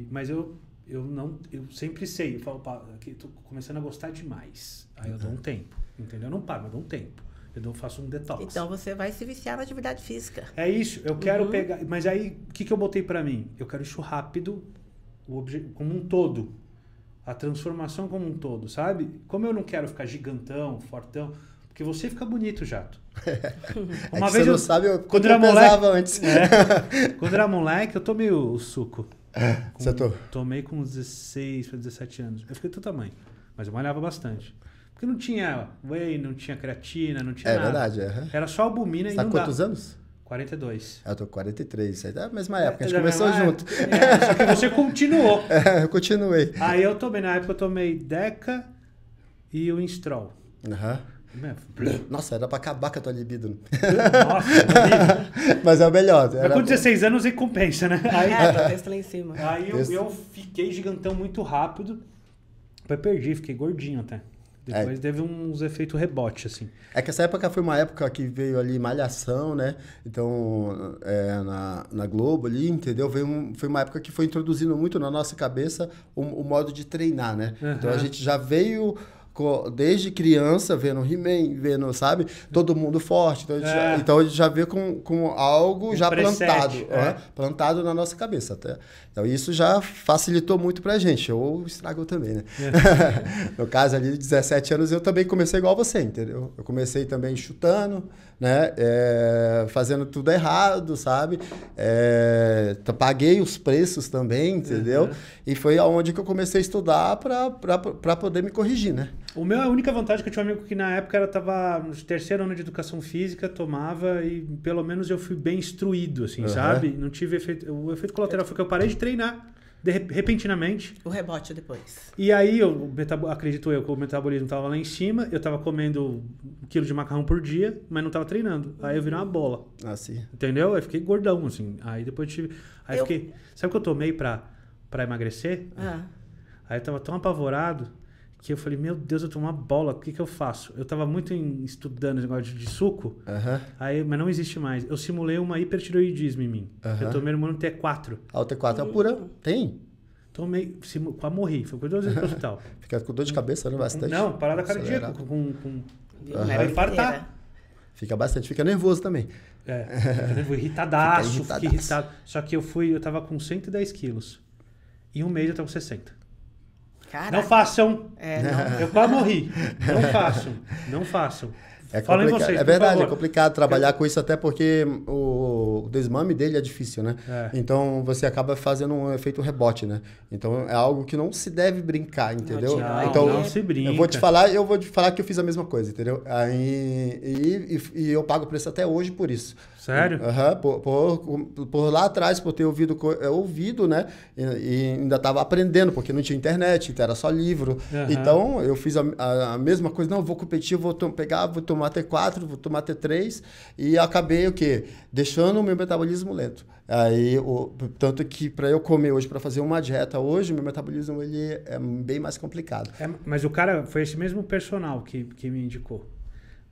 e, mas eu, eu não. Eu sempre sei. Eu falo, opa, aqui, tô começando a gostar demais. Aí eu uhum. dou um tempo. Entendeu? Eu não paro, eu dou um tempo. Eu não faço um detox. Então você vai se viciar na atividade física. É isso. Eu quero uhum. pegar. Mas aí, o que, que eu botei para mim? Eu quero isso rápido, obje... como um todo. A transformação como um todo, sabe? Como eu não quero ficar gigantão, fortão. Porque você fica bonito, jato. Uma é vez você eu... não sabe eu... quando eu era pesava antes. É. Quando era moleque, eu tomei o suco. É, com... Você tomou? Tomei com 16 para 17 anos. Eu fiquei do tamanho. Mas eu malhava bastante. Porque não tinha whey, não tinha creatina, não tinha é, nada. É verdade, uhum. Era só albumina Você e tá não quantos anos? 42. Ah, eu tô 43, tá é da mesma época, a gente começou junto. É, só que você continuou. É, eu continuei. Aí eu tomei, na época eu tomei Deca e o Instrol. Aham. Uhum. Nossa, era pra acabar com a tua libido. Nossa, Mas é o melhor. Era... com 16 anos recompensa, né? É, aí, é, tá lá em cima. Aí eu, eu, fiquei gigantão muito rápido. Depois perdi, fiquei gordinho até. Depois é. teve uns efeitos rebote, assim. É que essa época foi uma época que veio ali Malhação, né? Então, é, na, na Globo ali, entendeu? Veio um, foi uma época que foi introduzindo muito na nossa cabeça o, o modo de treinar, né? Uhum. Então, a gente já veio desde criança vendo He-Man, vendo, sabe? Todo mundo forte. Então, a gente, é. já, então a gente já vê com, com algo um já preset, plantado, é. né? plantado na nossa cabeça. Até. Então isso já facilitou muito pra gente, ou estragou também, né? É. no caso ali de 17 anos, eu também comecei igual você, entendeu? Eu comecei também chutando, né? É, fazendo tudo errado, sabe? É, paguei os preços também, entendeu? Uhum. E foi aonde que eu comecei a estudar para poder me corrigir, né? O meu, a única vantagem é que eu tinha um amigo que na época era tava no terceiro ano de educação física, tomava e pelo menos eu fui bem instruído, assim, uhum. sabe? Não tive efeito. O efeito colateral foi que eu parei de treinar de, repentinamente. O rebote depois. E aí, eu, acredito eu que o metabolismo estava lá em cima, eu estava comendo um quilo de macarrão por dia, mas não estava treinando. Aí eu virei uma bola. Ah, sim. Entendeu? Aí fiquei gordão, assim. Aí depois tive. Aí eu... fiquei. Sabe o que eu tomei pra, emagrecer? Ah. Aí eu tava tão apavorado que eu falei, meu Deus, eu tô uma bola, o que que eu faço? Eu tava muito em, estudando esse negócio de, de suco, aí, mas não existe mais. Eu simulei uma hipertiroidismo em mim. Eu tomei hormônio T4. Ah, o T4 é pura? Tem? Tomei, simu, quase morri, foi com duas vezes pro hospital. Fica com dor de cabeça, né? Bastante. Não, parada cardíaca, com... com, com uhum. Vai é infartar. Fica bastante, fica nervoso também. É, fica nervoso, irritadaço, fica irritadaço. irritado. Só que eu fui, eu tava com 110 quilos. Em um mês eu tava com 60. Caraca. Não façam. É, não. Eu quase morri. Não façam. Não façam. É, complicado. vocês, é verdade, é complicado trabalhar com isso, até porque o, o desmame dele é difícil, né? É. Então você acaba fazendo um efeito rebote, né? Então é algo que não se deve brincar, entendeu? Não, então, não se brinca. Eu vou te falar, eu vou te falar que eu fiz a mesma coisa, entendeu? Aí, e, e, e eu pago preço até hoje por isso. Sério? Uhum, por, por, por, lá atrás, por ter ouvido, eh, ouvido né? E, e ainda estava aprendendo, porque não tinha internet, então era só livro. Uhum. Então, eu fiz a, a, a, mesma coisa. Não, vou competir, vou pegar, vou tomar T4, vou tomar T3. E acabei o quê? Deixando o meu metabolismo lento. Aí, o, tanto que para eu comer hoje, para fazer uma dieta hoje, meu metabolismo ele é bem mais complicado. É, mas o cara foi esse mesmo personal que, que me indicou.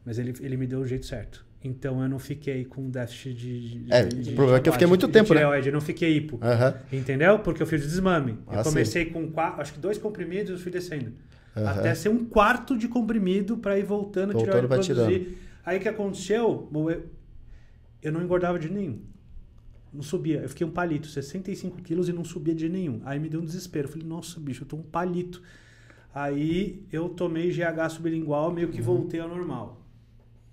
Mas ele, ele me deu o jeito certo. Então eu não fiquei com déficit de. de é, de, o problema de, é que eu fiquei muito tempo, né? Eu não fiquei hipo. Uhum. Entendeu? Porque eu fiz o desmame. Ah, eu comecei sim. com quatro, acho que dois comprimidos e fui descendo. Uhum. Até ser um quarto de comprimido para ir voltando, voltando tireoide produzir. Aí o que aconteceu? Eu, eu não engordava de nenhum. Não subia. Eu fiquei um palito, 65 quilos e não subia de nenhum. Aí me deu um desespero. Eu falei, nossa, bicho, eu tô um palito. Aí eu tomei GH sublingual, meio que uhum. voltei ao normal.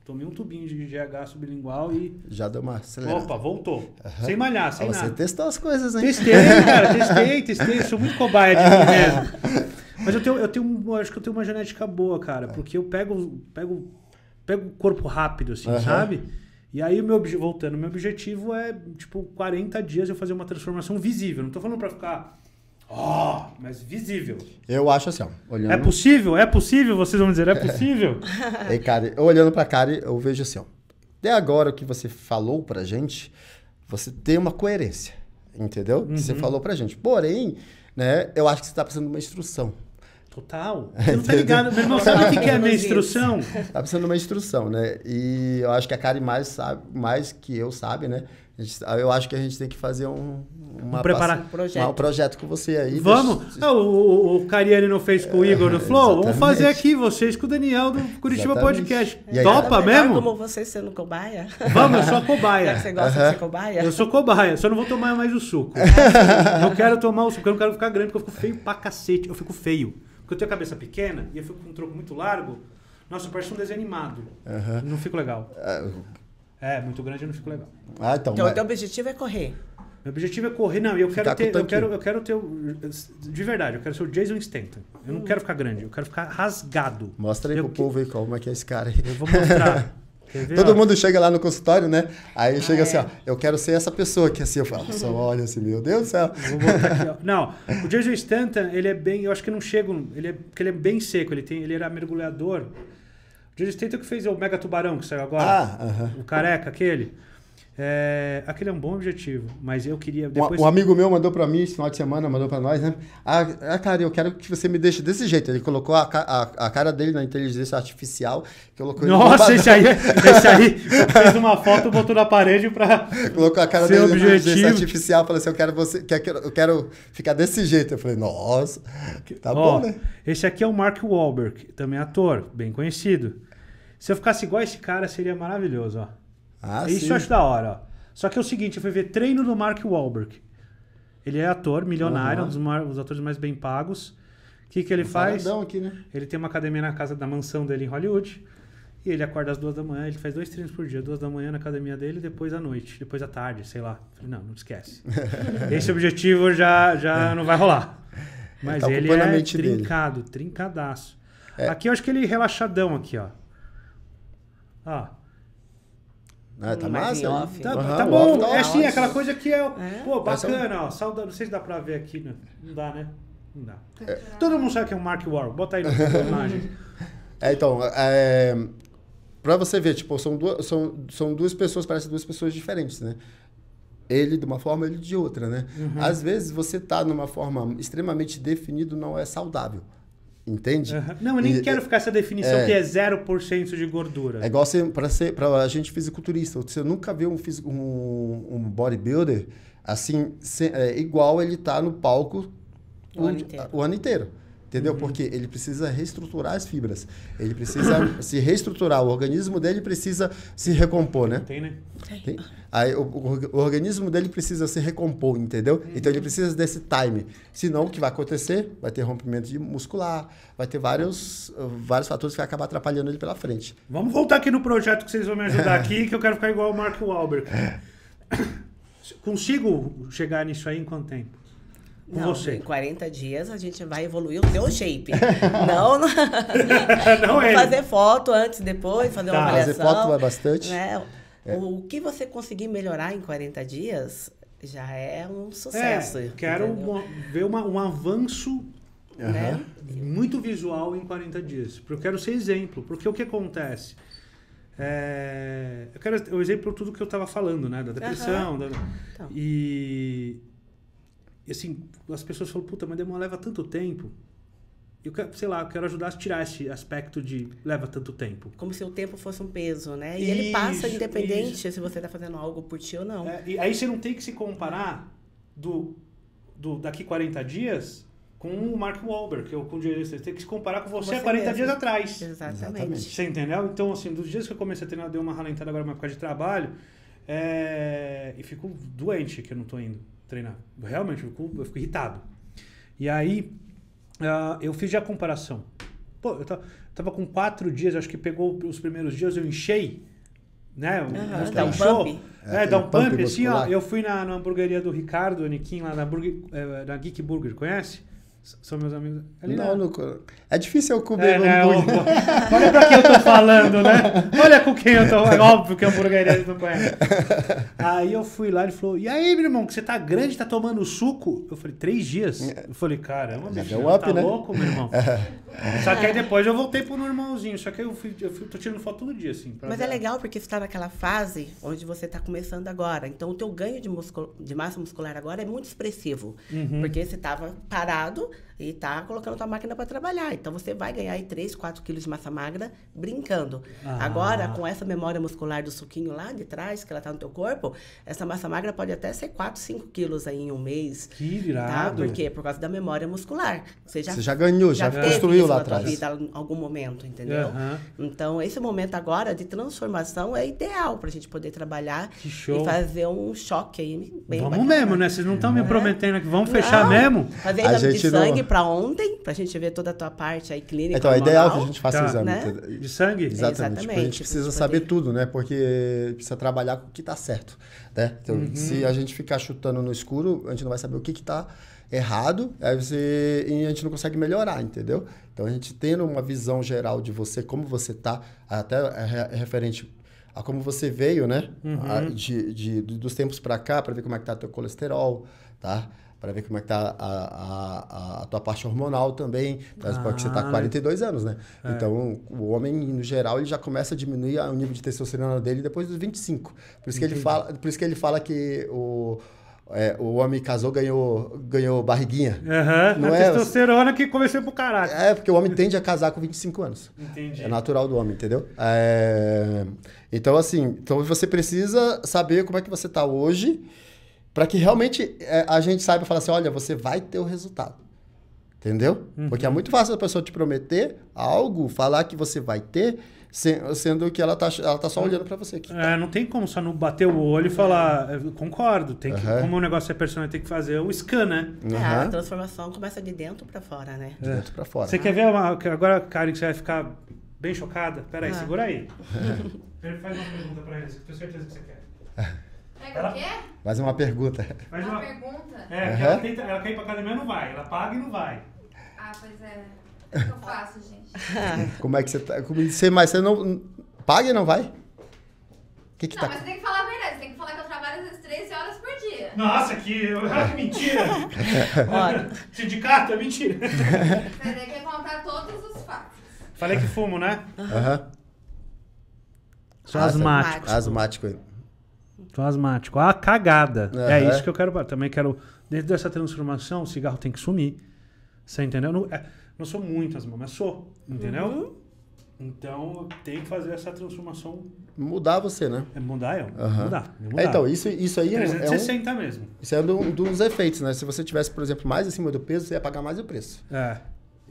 Tomei um tubinho de GH sublingual e. Já deu uma acelerada. Opa, voltou. Uhum. Sem malhar, ah, sem ah, nada. Você testou as coisas, hein? Testei, cara, testei, testei. sou muito cobaia de mim mesmo. Mas eu tenho, eu tenho, eu acho que eu tenho uma genética boa, cara, é. porque eu pego, pego, pego o corpo rápido, assim, uhum. sabe? E aí, meu voltando, meu objetivo é, tipo, 40 dias eu fazer uma transformação visível. Não tô falando pra ficar oh, mas visível. Eu acho assim, ó. Olhando... É possível? É possível? Vocês vão dizer, é, é. possível? é, cara, eu olhando pra cara, eu vejo assim, ó. Até agora o que você falou pra gente, você tem uma coerência, entendeu? Uhum. Você falou pra gente. Porém, né, eu acho que você tá precisando de uma instrução. Total. Você não tá ligado, meu irmão, sabe o que, que é a minha instrução? Tá precisando de uma instrução, né? E eu acho que a Kari mais sabe, mais que eu sabe, né? Gente, eu acho que a gente tem que fazer um, uma preparar um projeto. um projeto com você aí. Vamos! Deixa... Não, o, o Cariani não fez com o Igor no é, Flow? Vamos fazer aqui vocês com o Daniel do Curitiba exatamente. Podcast. Aí, Topa mesmo? Como você sendo cobaia? Vamos, eu sou a cobaia. Você gosta uh -huh. de ser cobaia? Eu sou cobaia, só não vou tomar mais o suco. não é assim. quero tomar o suco, eu não quero ficar grande, porque eu fico feio pra cacete. Eu fico feio. Porque eu tenho a cabeça pequena e eu fico com um tronco muito largo. Nossa, parece um desenho animado. Uh -huh. Não fico legal. Uh é, -huh. É, muito grande eu não fico legal. Ah, então. Então, o teu objetivo é correr. Meu objetivo é correr, não, eu ficar quero ter, eu quero, eu quero ter, de verdade, eu quero ser o Jason Statham. Eu não hum. quero ficar grande, eu quero ficar rasgado. Mostra aí eu pro que... povo aí como é que é esse cara aí. Eu vou mostrar. Todo mundo chega lá no consultório, né? Aí ah, chega é. assim, ó, eu quero ser essa pessoa que assim, eu falo, só olha assim, meu Deus do céu. Aqui, não, o Jason Statham, ele é bem, eu acho que não chego, ele é, porque ele é bem seco, ele tem, ele era mergulhador. Jason Statham que fez o Mega Tubarão, que saiu agora. Ah, uh -huh. O careca, aquele. É, aquele é um bom objetivo, mas eu queria. Depois... Um, um amigo meu mandou para mim esse final de semana, mandou para nós, né? Ah, ah, cara, eu quero que você me deixe desse jeito. Ele colocou a, a, a cara dele na inteligência artificial. Colocou Nossa, esse aí, esse aí fez uma foto, botou na parede para. Colocou a cara dele objetivo. na inteligência artificial, falou assim: eu quero, você, eu quero ficar desse jeito. Eu falei: nossa, tá Ó, bom, né? Esse aqui é o Mark Wahlberg, também ator, bem conhecido. Se eu ficasse igual esse cara, seria maravilhoso, ó. Ah, Isso sim. eu acho da hora, ó. Só que é o seguinte, eu fui ver treino do Mark Wahlberg. Ele é ator, milionário, uhum. um dos, atores mais bem pagos. O que, que ele um faz? Aqui, né? Ele tem uma academia na casa da mansão dele em Hollywood. E ele acorda às duas da manhã, ele faz dois treinos por dia, duas da manhã na academia dele e depois à noite, depois à tarde, sei lá. Falei, não, não esquece. Esse objetivo já, já é. não vai rolar. Mas ele, tá ele é trincado, dele. trincadaço. É. Aqui eu acho que ele é relaxadão aqui, ó. Ah. não ah, tá massa? Off, tá, uhum, tá bom, off, tá é assim, aquela coisa que é, é. pô, é bacana, ó, saudade, não sei se dá pra ver aqui, né? não dá, né? Não dá. Tá é. Todo mundo sabe que é um Mark Warren. bota aí na imagem. É, então, é, pra você ver, tipo, são duas, são, são duas pessoas, parecem duas pessoas diferentes, né? Ele de uma forma, ele de outra, né? Uhum. Às vezes você tá numa forma extremamente definida, não é saudável. Entende? Uhum. Não, eu nem e, é quero ficar essa definição é, que é 0% de gordura. É igual para a gente fisiculturista. Você nunca vê um, um, um bodybuilder assim, se, é, igual ele tá no palco o, o, ano inteiro. o ano inteiro. Entendeu? Uhum. Porque ele precisa reestruturar as fibras. Ele precisa se reestruturar. O organismo dele precisa se recompor, né? Tem, né? Tem. Aí, o, o, organismo dele precisa se recompor, entendeu? Uhum. Então ele precisa desse time. Senão, o que vai acontecer? Vai ter rompimento de muscular, vai ter vários, vários fatores que vai acabar atrapalhando ele pela frente. Vamos voltar aqui no projeto que vocês vão me ajudar aqui, que eu quero ficar igual o Mark Wahlberg. É. Consigo chegar nisso aí em quanto tempo? Não, você. em 40 dias a gente vai evoluir o teu shape. não, não, não é. fazer foto antes, depois, fazer tá. uma avaliação. Fazer foto vai é bastante. Né? É. O, que você conseguir melhorar em 40 dias já é um sucesso. É, quero uma, ver uma, um avanço né? muito visual em 40 dias. Porque eu quero ser exemplo. Porque o que acontece? É, eu quero o exemplo tudo que eu estava falando, né? Da depressão. Uhum. Da, então. E assim, as pessoas falam, puta, mas demora leva tanto tempo. Eu quero, sei lá, eu quero ajudar a tirar esse aspecto de leva tanto tempo. Como se o tempo fosse um peso, né? E isso, ele passa independente isso. se você está fazendo algo por ti ou não. É, e aí você não tem que se comparar do, do daqui 40 dias com o Mark Wahlberg, eu com é o Você tem que se comparar com você, você há 40 mesmo. dias atrás. Exatamente. Você entendeu? Então, assim, dos dias que eu comecei a treinar, deu uma ralentada agora, uma época de trabalho. É... E fico doente que eu não tô indo treinar. Realmente, eu fico, irritado. E aí, uh, eu fiz já a comparação. Pô, eu tava, com quatro dias, acho que pegou os primeiros dias, eu enchei, né? dá um show. É, é dá um pump, pump assim, ó. Eu fui na, na hamburgueria do Ricardo Aniquim, lá na, Burger, eh, na Geek Burger, conhece? São meus amigos. Ali não, não. Né? É difícil eu comer é, hambúrguer. É, Olha pra quem eu tô falando, né? Olha com quem eu tô. falando. É óbvio que hambúrgueria não conhece. Aí eu fui lá, ele falou: E aí, meu irmão, que você tá grande, tá tomando suco? Eu falei: Três dias? É. Eu falei: Caramba, bicho, deu up, tá né? louco, meu irmão. Só que aí depois eu voltei pro normalzinho. Só que eu, fui, eu fui, tô tirando foto todo dia, assim. Mas ver. é legal porque você tá naquela fase onde você tá começando agora. Então o teu ganho de, muscul... de massa muscular agora é muito expressivo. Uhum. Porque você tava parado e tá colocando tua máquina para trabalhar. Então você vai ganhar aí 3, 4 quilos de massa magra brincando. Ah. Agora, com essa memória muscular do suquinho lá de trás, que ela tá no teu corpo, essa massa magra pode até ser 4, 5 quilos aí em um mês. Que virado. Tá? Por quê? Por causa da memória muscular. Você já, você já ganhou, já, já construiu lá atrás. Vida, em algum momento, entendeu? Uhum. Então, esse momento agora de transformação é ideal pra gente poder trabalhar e fazer um choque aí bem Vamos bacana. mesmo, né? Vocês não estão me é? prometendo que vão fechar não. mesmo. Fazer exame de sangue para ontem, pra gente ver toda a tua parte aí clínica. Então, é ideal que a gente faça tá. o exame. Né? De sangue? Exatamente. exatamente. a gente precisa poder... saber tudo, né? Porque precisa trabalhar com o que tá certo. Né? Então, uhum. se a gente ficar chutando no escuro, a gente não vai saber o que, que tá errado, aí você, e a gente não consegue melhorar, entendeu? Então, a gente tendo uma visão geral de você, como você tá, até é é referente a como você veio, né? Uhum. A, de, de, dos tempos para cá, para ver como é que tá teu colesterol, tá? para ver como é que tá a, a, a tua parte hormonal também, ah. porque você tá 42 ah. anos, né? É. Então, o homem, no geral, ele já começa a diminuir o nível de testosterona dele depois dos 25. Por isso que, ele fala, por isso que ele fala que o... É, o homem casou, ganhou, ganhou barriguinha. Uhum, não a é testosterona que comecei pro caralho. É, porque o homem tende a casar com 25 anos. Entendi. É natural do homem, entendeu? É... Então, assim, então você precisa saber como é que você tá hoje para que realmente é, a gente saiba falar assim, olha, você vai ter o resultado. Entendeu? Uhum. Porque é muito fácil a pessoa te prometer algo, falar que você vai ter, sendo que ela tá, ela tá só olhando para você. Aqui, tá? é, não tem como só não bater o olho e falar, é, concordo, tem que, uhum. como o negócio é personal, tem que fazer o scan, né? Uhum. É, a transformação começa de dentro para fora, né? De dentro para fora. Você quer ver uma, agora, Karen, que você vai ficar bem chocada? Peraí, ah. segura aí. Faz uma pergunta para ele, tenho certeza que você quer. Pega ela... o quê? Faz uma pergunta. Faz uma, uma pergunta? É, uhum. ela, tenta, ela quer ir pra academia e não vai. Ela paga e não vai. Ah, pois é. Né? O que eu faço, gente? como é que você tá? É mas você não. Paga e não vai? Que que não, tá... mas você tem que falar a verdade. Você tem que falar que eu trabalho às 13 horas por dia. Nossa, que, que mentira! Olha. Sindicato é mentira. Você tem que contar todos os fatos. Falei que fumo, né? Aham. Uhum. Sou asmático. Asmático. Tô asmático. Ah, cagada. Uhum. É isso que eu quero. Também quero. Dentro dessa transformação, o cigarro tem que sumir. Você entendeu? Não, é, não sou muito asmático, mas sou. Entendeu? Uhum. Então tem que fazer essa transformação. Mudar você, né? É mudar eu. Uhum. Mudar, é mudar. É, então, isso, isso aí 360 é. 360 um, é mesmo. Isso é um dos efeitos, né? Se você tivesse, por exemplo, mais acima do peso, você ia pagar mais o preço. É.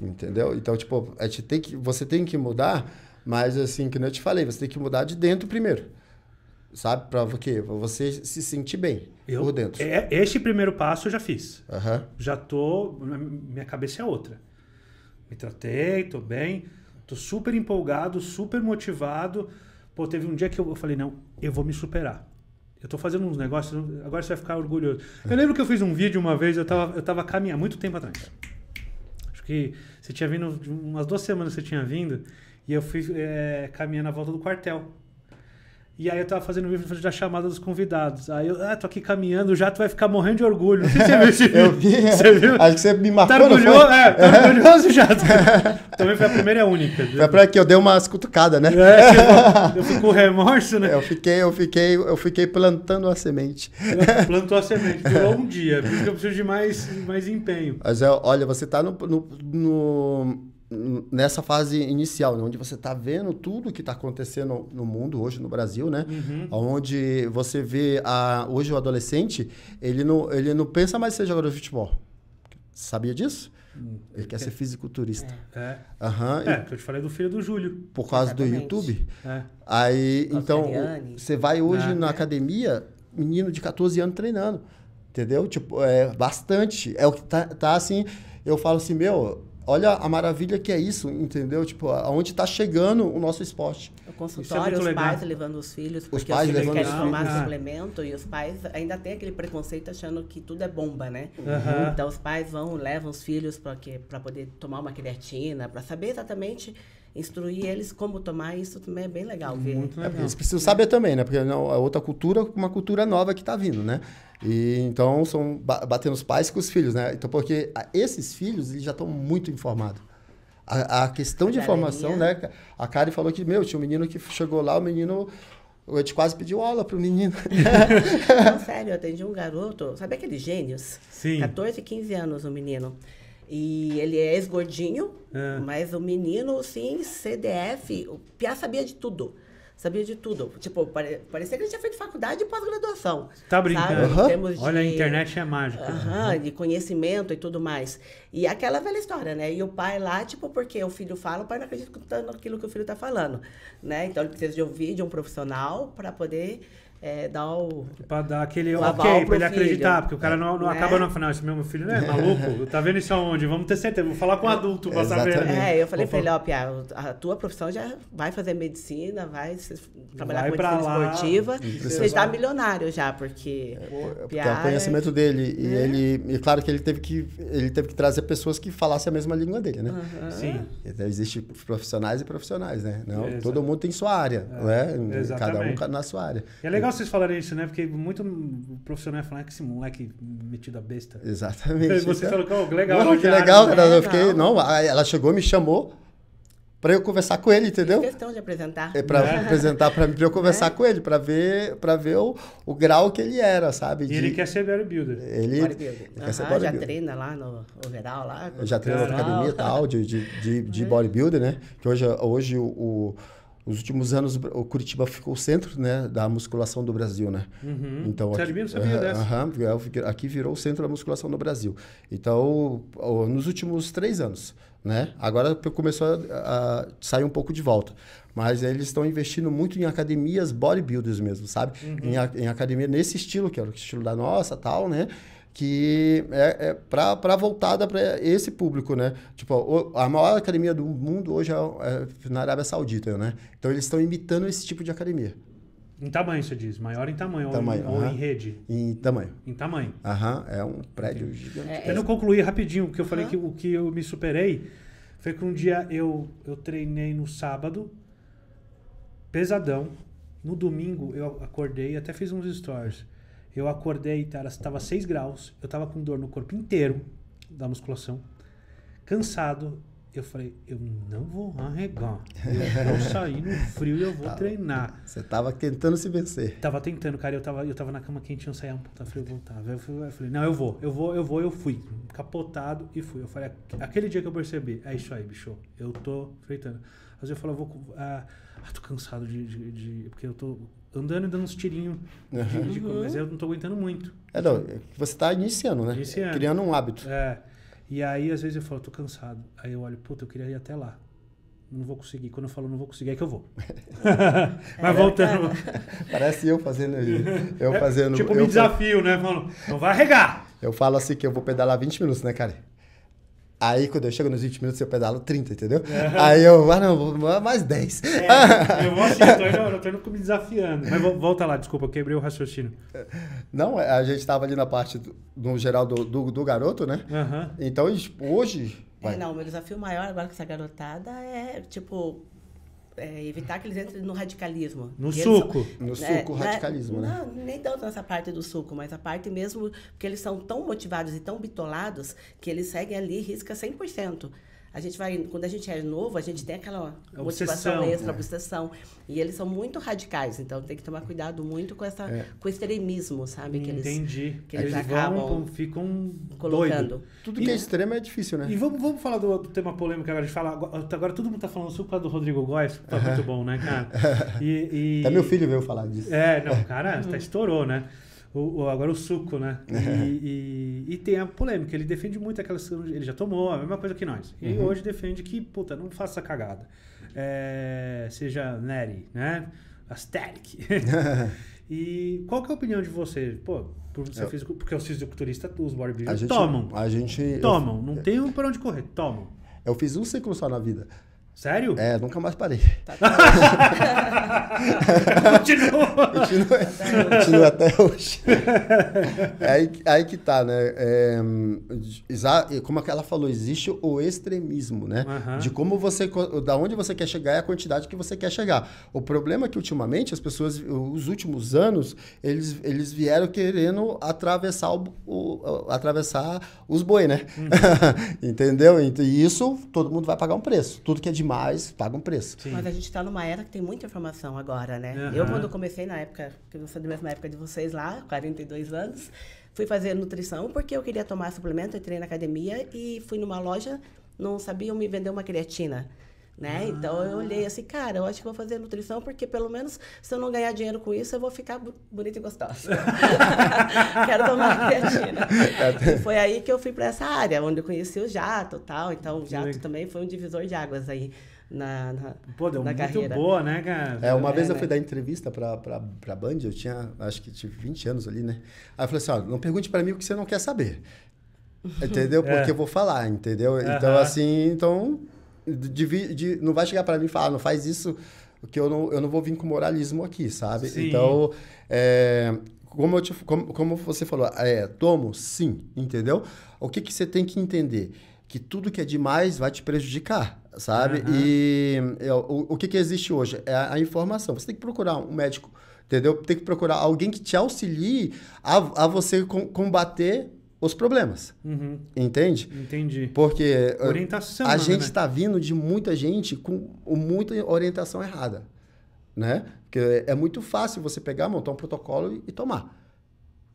Entendeu? Então, tipo, a gente tem que, você tem que mudar, mas assim, que eu te falei, você tem que mudar de dentro primeiro sabe? Para quê? Pra você se sentir bem eu, por dentro. É, este primeiro passo eu já fiz. Uhum. Já tô. Minha cabeça é outra. Me tratei, tô bem, tô super empolgado, super motivado. Pô, teve um dia que eu falei: não, eu vou me superar. Eu tô fazendo uns negócios, agora você vai ficar orgulhoso. Eu lembro que eu fiz um vídeo uma vez, eu tava, eu tava caminhando, muito tempo atrás. Acho que você tinha vindo, umas duas semanas você tinha vindo, e eu fui é, caminhando na volta do quartel. E aí eu tava fazendo o vídeo da chamada dos convidados. Aí eu, ah, tô aqui caminhando, já tu vai ficar morrendo de orgulho. Não sei se você viu esse vídeo. Eu é. vi, você viu? Acho que você me marcou, tá orgulhoso, É, tá é. orgulhoso já. Também foi a primeira e a única. Foi pra que eu dei umas cutucadas, né? É, tipo, eu, eu fico com remorso, né? Eu fiquei, eu fiquei, eu fiquei plantando a semente. Plantou a semente, durou um dia. Por isso que eu preciso de mais, mais empenho. Mas é, olha, você tá no, no, no nessa fase inicial, né? onde você está vendo tudo que está acontecendo no mundo hoje, no Brasil, né? Uhum. Onde você vê a, hoje o adolescente, ele não, ele não pensa mais ser jogador de futebol. Sabia disso? Hum, ele quer ser fisiculturista. É, é. Uhum, é eu te falei do filho do Júlio. Por causa Exatamente. do YouTube. É. Aí, então, você vai hoje ah. na é. academia, menino de 14 anos treinando. Entendeu? Tipo, é bastante. É o que tá, tá assim. Eu falo assim, meu, olha a maravilha que é isso, entendeu? Tipo, aonde está chegando o nosso esporte. O consultório, é os legal. pais levando os filhos, porque os pais os filhos querem tomar suplemento e os pais ainda tem aquele preconceito achando que tudo é bomba, né? Uhum. Então os pais vão, levam os filhos para poder tomar uma creatina, para saber exatamente instruir eles como tomar, isso também é bem legal ver. Muito legal. Eles precisam saber também, né? Porque a é outra cultura, uma cultura nova que está vindo, né? E, então, são batendo os pais com os filhos, né? Então, porque esses filhos, eles já estão muito informados. A, a questão a de informação, né? A Karen falou que, meu, tinha um menino que chegou lá, o menino a gente quase pediu aula pro menino. Não, sério, eu atendi um garoto, sabe aquele gênios? Sim. 14, 15 anos o um menino. E ele é ex-gordinho, é. mas o menino, sim, CDF. O pia sabia de tudo. Sabia de tudo. Tipo, pare, parecia que ele tinha feito faculdade e pós-graduação. Tá brincando. Uhum. De, Olha, a internet é mágica. uhum. De conhecimento e tudo mais. E aquela velha história, né? E o pai lá, tipo, porque o filho fala, o pai não acredita naquilo que o filho tá falando. Né? Então ele precisa de ouvir de um profissional para poder é, dar o. Pra dar aquele ok, pra ele acreditar, porque o cara não, não né? acaba no final. Ah, esse meu filho, né? Maluco, tá vendo isso aonde? Vamos ter certeza, vou falar com um adulto pra Exatamente. saber. Né? É, eu falei vou pra falar... ele, ó, Pia, a tua profissão já vai fazer medicina, vai trabalhar vai com medicina lá, esportiva. Você está milionário já, porque. É, é porque é Pia, é o conhecimento é... dele. E né? ele. E claro que ele teve que ele teve que trazer pessoas que falassem a mesma língua dele, né? Sim. Então, existe profissionais e profissionais, né? Não, todo mundo tem sua área, né? Exatamente. É, Cada um na sua área. E é legal legal vocês falarem isso, né? Porque muito profissional é fala ah, que esse moleque metido a besta. Exatamente. E você então, falou, oh, legal. Mano, que legal, né? cara. Eu fiquei, não, ela chegou, me chamou para eu conversar com ele, entendeu? Tem questão de apresentar. É para é. Né? apresentar para mim, pra eu conversar é. com ele, para ver, para ver o, o grau que ele era, sabe? De... E ele quer ser bodybuilder. Ele, bodybuilder. ele uh -huh, quer ser bodybuilder. Já treina lá no overall lá. Já treina na academia e tal de, de, de, de uhum. bodybuilder, né? Que hoje hoje o, o nos últimos anos, o Curitiba ficou o centro né, da musculação do Brasil, né? Uhum. Então, Você é mesmo? Sabia uh, dessa? É, aqui virou o centro da musculação do Brasil. Então, nos últimos três anos, né? Agora começou a, a sair um pouco de volta. Mas eles estão investindo muito em academias bodybuilders mesmo, sabe? Uhum. Em, em academia nesse estilo, que é o estilo da nossa tal, né? que é, é para voltada para esse público, né? Tipo, a maior academia do mundo hoje é, é, na Arábia Saudita, né? Então eles estão imitando esse tipo de academia. Em tamanho, você diz? Maior em tamanho, tamanho ou, em, uh -huh. ou, em, rede? Em tamanho. Em tamanho. Aham, uh -huh. é um prédio gigante. É, eu não concluí rapidinho, porque eu falei uh -huh. que o que eu me superei foi que um dia eu, eu treinei no sábado, pesadão. No domingo eu acordei, até fiz uns stories. Eu acordei, estava 6 graus, eu estava com dor no corpo inteiro da musculação, cansado. Eu falei, eu não vou arregar. Eu vou sair no frio e eu vou tava, tá treinar. Você estava tentando se vencer. Tava tentando, cara. Eu estava eu tava na cama quentinha, eu saía, puta tá frio, e voltava. Eu, eu falei, não, eu vou, eu vou, eu vou, eu fui. Capotado e fui. Eu falei, aquele dia que eu percebi, é isso aí, bicho. Eu tô freitando. Às vezes eu falo, eu vou. Ah, ah, tô cansado de, de, de. Porque eu tô andando e dando uns tirinhos. Uhum. mas eu não estou aguentando muito. É, não, é você está iniciando, né? Iniciando. Criando um hábito. É. E aí, às vezes, eu falo, estou cansado. Aí eu olho, puta, eu queria ir até lá. Não vou conseguir. Quando eu falo não vou conseguir, é que eu vou. mas é voltando. Parece eu fazendo. Eu é fazendo. É, tipo, eu me desafio, né? falo, né? Mano, não vai regar. Eu falo assim que eu vou pedalar 20 minutos, né, cara? Aí quando eu chego nos 20 minutos, eu pedalo 30, entendeu? É. Aí eu, ah não, mais 10. É, eu vou assim, eu tô, indo, eu tô me desafiando. Mas volta lá, desculpa, eu quebrei o raciocínio. Não, é, a gente tava ali na parte, do, no geral, do, do, do garoto, né? Uhum. Então hoje... É, não, o meu desafio maior agora com essa garotada é, tipo, é, evitar que eles entrem no radicalismo. No suco. São, no é, suco, né, radicalismo, né? Não, nem tanto nessa parte do suco, mas a parte mesmo porque eles são tão motivados e tão bitolados que eles seguem ali risca 100%. A gente vai, quando a gente é novo, a gente tem aquela obsessão, motivação é. extra, obsessão. E eles são muito radicais, então tem que tomar cuidado muito com essa é. com extremismo, sabe? Que eles, Entendi. Que eles, eles acabam vão, ficam colocando. Doido. Tudo e, que é extremo é difícil, né? E vamos, vamos falar do, do tema polêmico agora. A gente fala, agora todo mundo está falando super do Rodrigo Góes, tá uhum. muito bom, né, cara? E, e... Até meu filho veio falar disso. É, não, cara, tá estourou, né? o, o, agora o suco, né? É. E, e, e, tem a polêmica. Ele defende muito aquela cirurgia. Ele já tomou a mesma coisa que nós. E uhum. hoje defende que, puta, não faça cagada. É, seja Neri, né? Asteric. e qual que é a opinião de você? Pô, por ser eu, físico, porque os fisiculturistas, os bodybuilders, tomam. A gente... Tomam. Eu, não eu, tem um para onde correr. Tomam. Eu fiz um ciclo só na vida. Sério? É, nunca mais parei. Tá, tá. continua. continua. até hoje. É aí, aí que tá, né? É, como aquela é falou, existe o extremismo, né? Uhum. De como você. Da onde você quer chegar e a quantidade que você quer chegar. O problema é que ultimamente as pessoas, os últimos anos, eles, eles vieram querendo atravessar, o, o atravessar os boi, né? Uhum. Entendeu? E isso todo mundo vai pagar um preço. Tudo que é de mas paga um preço. Sim. Mas a gente está numa era que tem muita informação agora, né? Uhum. Eu, quando comecei na época, que eu sou da mesma época de vocês lá, 42 anos, fui fazer nutrição porque eu queria tomar suplemento, entrei na academia e fui numa loja, não sabiam me vender uma creatina né? Então eu olhei assim, cara, eu acho que vou fazer nutrição porque pelo menos se eu não ganhar dinheiro com isso, eu vou ficar bonita e gostosa. Quero tomar creatina. e foi aí que eu fui para essa área, onde eu conheci o jato, tal. Então o jato também foi um divisor de águas aí na, na Pô, deu na muito carreira. boa, né, cara? É, uma é, vez né? eu fui dar entrevista pra, pra, pra Band, eu tinha, acho que tive 20 anos ali, né? Aí eu falei assim, ó, não pergunte para mim o que você não quer saber. Entendeu? Porque é. eu vou falar, entendeu? Então, assim, então de, de, não vai chegar para mim e falar, ah, não faz isso, que eu não, eu não vou vir com moralismo aqui, sabe? Sim. Então, é, como, eu te, como, como você falou, é, tomo, sim, entendeu? O que, que você tem que entender? Que tudo que é demais vai te prejudicar, sabe? Uhum. E eu, é, o, o que, que existe hoje? É a, a informação. Você tem que procurar um médico entendeu? Tem que procurar alguém que te auxilie a, a você com, combater os problemas. Uhum. Entende? Entendi. Porque eh, orientação, a né, gente está vindo de muita gente com muita orientação errada. Né? Porque é muito fácil você pegar, montar um protocolo e, tomar.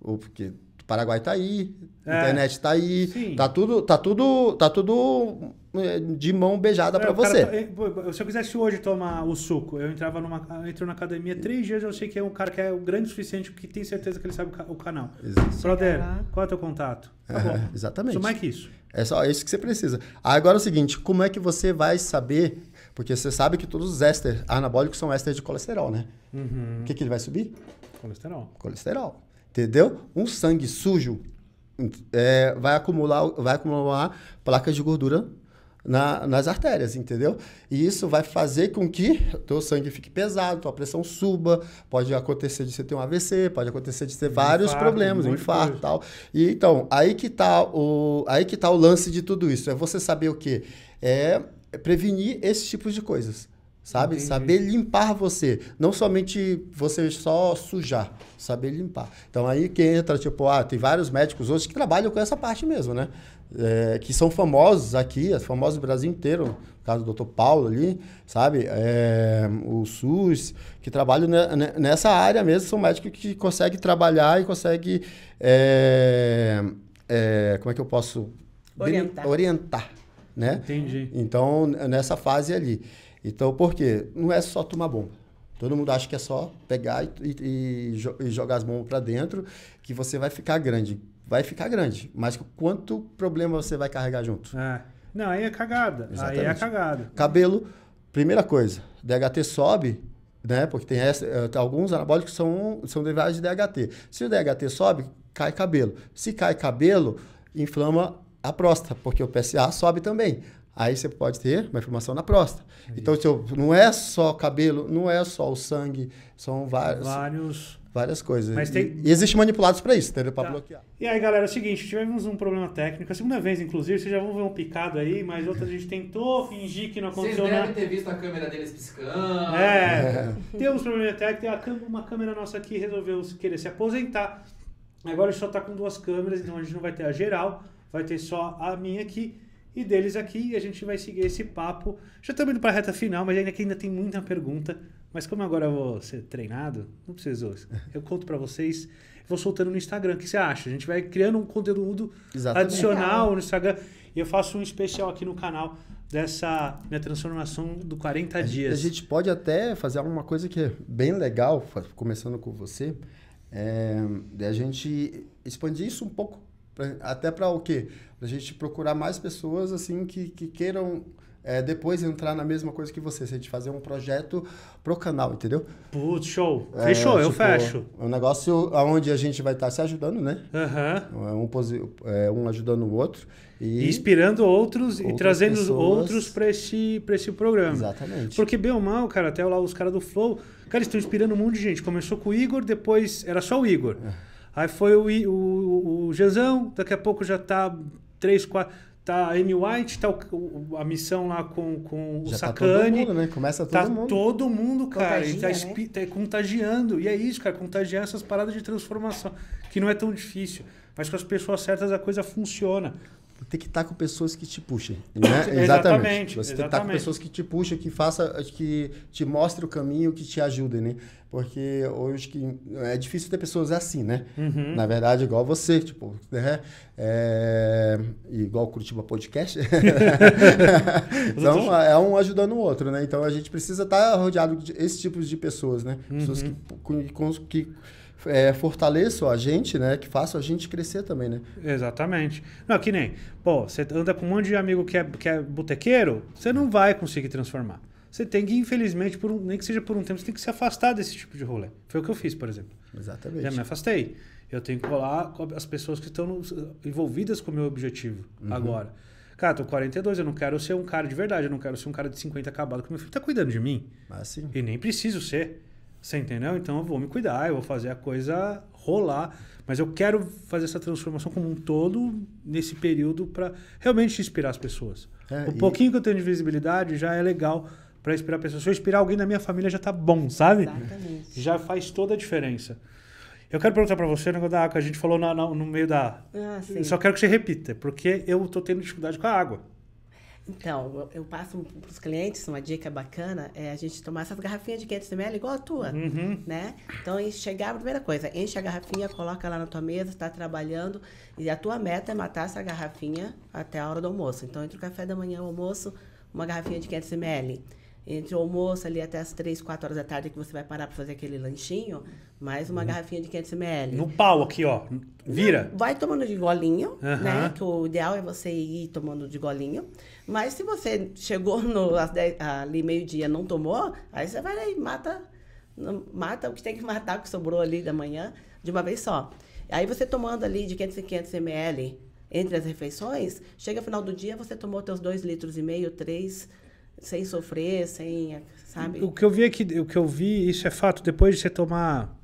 Ou porque o Paraguai está aí, a é. internet está aí, está tudo, tá tudo, tá tudo eh, de mão beijada é, para você. Cara, tá- eh, se eu quisesse hoje tomar o suco, eu entrava numa, eu entro na academia três dias, eu sei que é um cara que é grande o suficiente, que tem certeza que ele sabe o canal. Exato. Brother, qual é o teu contato? Tá é, bom. exatamente. Isso mais que isso. É só isso que você precisa. Agora é o seguinte, como é que você vai saber? Porque você sabe que todos os ésteres anabólicos são ésteres de colesterol, né? Uhum. O que, que ele vai subir? Colesterol. Colesterol. Entendeu? Um sangue sujo é, vai, acumular, vai acumular placas de gordura na, nas artérias, entendeu? E isso vai fazer com que teu sangue fique pesado, tua pressão suba, pode acontecer de você ter um AVC, pode acontecer de ter um vários infarto, problemas, um infarto e tal. E então, aí que tá o aí que tá o lance de tudo isso, é você saber o quê? É, é prevenir esses tipos de coisas sabe? Entendi. Saber limpar você, não somente você só sujar, saber limpar. Então aí que entra, tipo, ah, tem vários médicos hoje que trabalham com essa parte mesmo, né? É, que são famosos aqui, é famosos do Brasil inteiro, no caso do Dr. Paulo ali, sabe? É, o SUS, que trabalham nessa área mesmo, são médicos que conseguem trabalhar e conseguem. É, é como é que eu posso. Orientar. Orientar, né? Entendi. Então, nessa fase ali. Então, por quê? Não é só tomar bomba. Todo mundo acha que é só pegar e, e, e jogar as bombas para dentro que você vai ficar grande. Vai ficar grande, mas quanto problema você vai carregar junto? É. Não, aí é cagada. Exatamente. Aí é cagada. Cabelo, primeira coisa, DHT sobe, né? Porque tem, essa, eh, tem alguns anabólicos que são, são derivados de DHT. Se o DHT sobe, cai cabelo. Se cai cabelo, inflama a próstata, porque o PSA sobe também. Aí você pode ter uma inflamação na próstata. Então, seu, não é só cabelo, não é só o sangue, são vários. vários... Várias coisas. Mas tem... E, e existe manipulados para isso, entendeu? Para tá. bloquear. E aí, galera, é o seguinte: tivemos um problema técnico. A segunda vez, inclusive, vocês já vão ver um picado aí, mas outra a gente tentou fingir que não aconteceu Vocês devem ter visto a câmera deles piscando. É. é. Temos problema técnico, tem uma câmera nossa aqui resolveu querer se aposentar. Agora a gente só está com duas câmeras, então a gente não vai ter a geral, vai ter só a minha aqui e deles aqui. E a gente vai seguir esse papo. Já estamos indo para a reta final, mas ainda, ainda tem muita pergunta. Mas como agora eu vou ser treinado, não preciso. Eu conto para vocês. Vou soltando no Instagram. O que você acha? A gente vai criando um conteúdo Exatamente. adicional no Instagram. E eu faço um especial aqui no canal dessa minha transformação do 40 dias. a gente pode até fazer alguma coisa que é bem legal, começando com você, é, a gente expandir isso um pouco pra, até para o quê? Para a gente procurar mais pessoas assim que, que queiram é, depois entrar na mesma coisa que você, se a gente fazer um projeto pro canal, entendeu? Putz, show. É, Fechou, eu tipo, fecho. É um negócio onde a gente vai estar tá se ajudando, né? Uhum. Um, é, um ajudando o outro. E inspirando outros e trazendo pessoas... outros para esse, pra esse programa. Exatamente. Porque bem ou mal, cara, até lá os caras do Flow, cara, estão inspirando um monte de gente. Começou com o Igor, depois era só o Igor. É. Aí foi o, o, o Jezão, daqui a pouco já tá três, quatro. Tá a Amy White, tá o, a missão lá com, com já o Sakane. Tá todo mundo, né? Começa tá todo tá mundo. todo mundo, cara. Contagia, e tá, né? tá contagiando. E é isso, cara. Contagiar essas paradas de transformação, que não é tão difícil. Mas com as pessoas certas a coisa funciona tem que estar com pessoas que te puxem, né? exatamente. exatamente. Você exatamente. tem que estar com pessoas que te puxem, que faça, que te mostre o caminho, que te ajudem, né? Porque hoje que é difícil ter pessoas assim, né? Uhum. Na verdade, igual você, tipo, né? É, igual o Curitiba Podcast. então, é um ajudando o outro, né? Então, a gente precisa estar rodeado desse tipo de pessoas, né? Pessoas uhum. que, que, que é, fortaleçam a gente, né? Que façam a gente crescer também, né? Exatamente. Não, que nem, pô, você anda com um monte de amigo que é, que é botequeiro, você não vai conseguir transformar. Você tem que, infelizmente, por um, nem que seja por um tempo, você tem que se afastar desse tipo de rolê. Foi o que eu fiz, por exemplo. Exatamente. Já me afastei. Eu tenho que colar com as pessoas que estão envolvidas com o meu objetivo uhum. agora. Cara, tô 42, eu não quero ser um cara de verdade, eu não quero ser um cara de 50 acabado, que meu filho tá cuidando de mim. Ah, sim. E nem preciso ser. Você entendeu? Então eu vou me cuidar, eu vou fazer a coisa rolar. Mas eu quero fazer essa transformação como um todo nesse período para realmente inspirar as pessoas. É, o e... pouquinho que eu tenho de visibilidade já é legal para inspirar pessoas. Se eu inspirar alguém da minha família já tá bom, sabe? Exatamente. Já faz toda a diferença. Eu quero perguntar para você o negócio da água. A gente falou na, na, no meio da. Ah, sim. Eu só quero que você repita, porque eu tô tendo dificuldade com a água. Então, eu passo para os clientes uma dica bacana, é a gente tomar essas garrafinhas de 500ml é igual a tua, uhum. né? Então, chegar, a primeira coisa, enche a garrafinha, coloca lá na tua mesa, está trabalhando, e a tua meta é matar essa garrafinha até a hora do almoço. Então, entre o café da manhã e o almoço, uma garrafinha de 500ml. Entre o almoço ali até as 3, 4 horas da tarde que você vai parar para fazer aquele lanchinho, mais uma uhum. garrafinha de 500ml. No pau aqui, ó. Vira. Vai tomando de golinho, uhum. né? Que o ideal é você ir tomando de golinho. Mas se você chegou no, ali meio-dia não tomou, aí você vai aí, mata, mata o que tem que matar que sobrou ali da manhã de uma vez só. Aí você tomando ali de 500 e 500 ml entre as refeições, chega ao final do dia, você tomou teus 2 litros e meio, 3, sem sofrer, sem, sabe? O que eu vi é que, o que eu vi, isso é fato, depois de você tomar,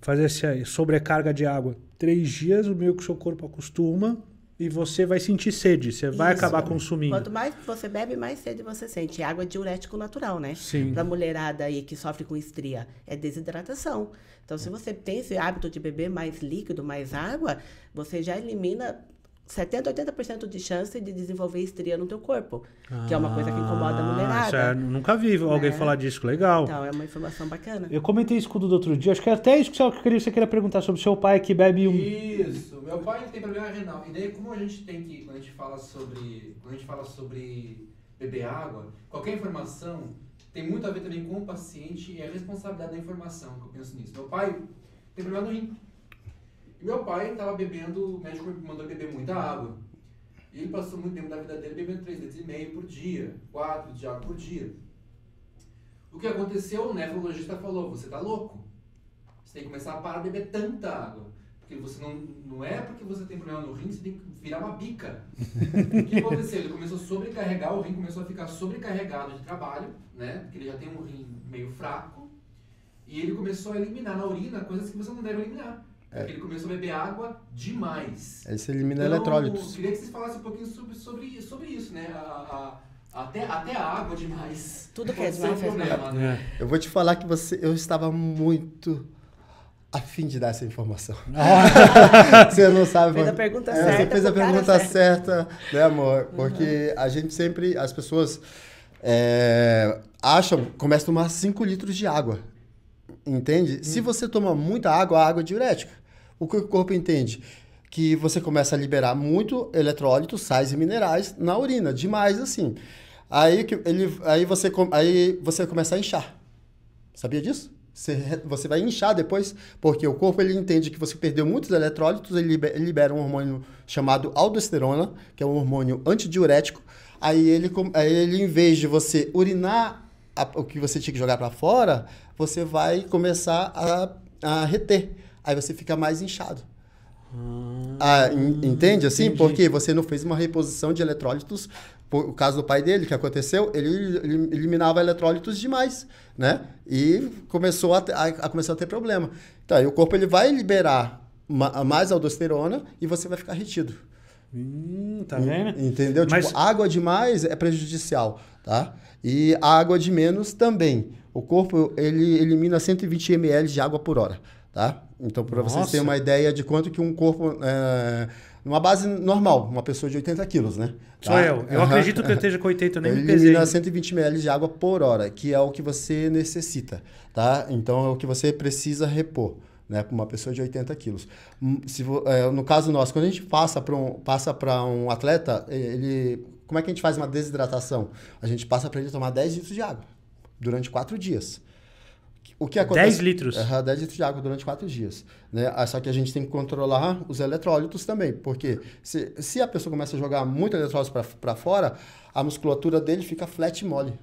fazer essa sobrecarga de água, três dias, o meio que o seu corpo acostuma, e você vai sentir sede, você vai acabar consumindo. Quanto mais você bebe, mais sede você sente. É água diurética diurético natural, né? Sim. Pra mulherada aí que sofre com estria, é desidratação. Então, se você tem esse hábito de beber mais líquido, mais água, você já elimina 70, 80% de chance de desenvolver estria no teu corpo. Ah, que é uma coisa que incomoda a ah, mulherada. É, nunca vi né? alguém falar disso, legal. Então, é uma informação bacana. Eu comentei isso com do outro dia, acho que é até isso que você queria, você queria perguntar sobre seu pai que bebe um... Isso, meu pai tem problema renal. E daí, como a gente tem que, quando a gente fala sobre, quando a gente fala sobre beber água, qualquer informação tem muito a ver também com o paciente e a responsabilidade da informação, que eu penso nisso. Meu pai tem problema no rim. E meu pai estava bebendo, o médico me mandou beber muita água. E ele passou muito tempo da vida dele bebendo 3 litros e meio por dia, 4 de água por dia. O que aconteceu? O nefrologista falou: você está louco. Você tem que começar a parar de beber tanta água. Porque você não, não é porque você tem problema no rim, você tem que virar uma bica. o que aconteceu? Ele começou a sobrecarregar, o rim começou a ficar sobrecarregado de trabalho, né? Porque ele já tem um rim meio fraco. E ele começou a eliminar na urina coisas que você não deve eliminar. É. ele começou a beber água demais. Aí você elimina então, eletrólitos. Queria que vocês falassem um pouquinho sobre, sobre, sobre isso, né? A, a, até, até a água demais. Tudo que é demais faz problema, né? É. Eu vou te falar que você, eu estava muito a fim de dar essa informação. você não sabe. Fez a pergunta é, certa. Você fez a pergunta certa, né, amor? Uhum. Porque uhum. a gente sempre, as pessoas é, acham, começam a tomar 5 litros de água entende? Hum. Se você toma muita água, a água é diurética. O que o corpo entende? Que você começa a liberar muito eletrólitos sais e minerais na urina, demais assim. Aí, que ele, aí, você, aí você começa a inchar. Sabia disso? Você, você vai inchar depois, porque o corpo ele entende que você perdeu muitos eletrólitos, ele libera, ele libera um hormônio chamado aldosterona, que é um hormônio antidiurético. Aí ele, aí ele em vez de você urinar a, o que você tinha que jogar para fora, você vai começar a, a reter. Aí você fica mais inchado. Hum, ah, ah entende assim? Entendi. Porque você não fez uma reposição de eletrólitos. Por, o caso do pai dele, que aconteceu, ele, eliminava eletrólitos demais, né? E começou a, a, a, começou a ter problema. Então, aí o corpo ele vai liberar ma, mais aldosterona e você vai ficar retido. Hum, tá vendo? Entendeu? Tipo, Mas... Tipo, água demais é prejudicial, tá? E água de menos também o corpo ele elimina 120 ml de água por hora, tá? Então, para vocês terem uma ideia de quanto que um corpo... É, numa base normal, uma pessoa de 80 quilos, né? Sou tá? eu. Eu uhum. acredito que eu esteja com 80, nem ele me pesei. Elimina 120 ml de água por hora, que é o que você necessita, tá? Então, é o que você precisa repor né, para uma pessoa de 80 quilos. Hum, se, é, no caso nosso, quando a gente passa para um, passa um atleta, ele, como é que a gente faz uma desidratação? A gente passa para ele tomar 10 litros de água durante quatro dias. O que acontece? 10 litros. Uhum, 10 litros de água durante 4 dias. Né? Ah, só que a gente tem que controlar os eletrólitos também, porque se, se a pessoa começa a jogar muito eletrólito para fora, a musculatura dele fica flat e mole.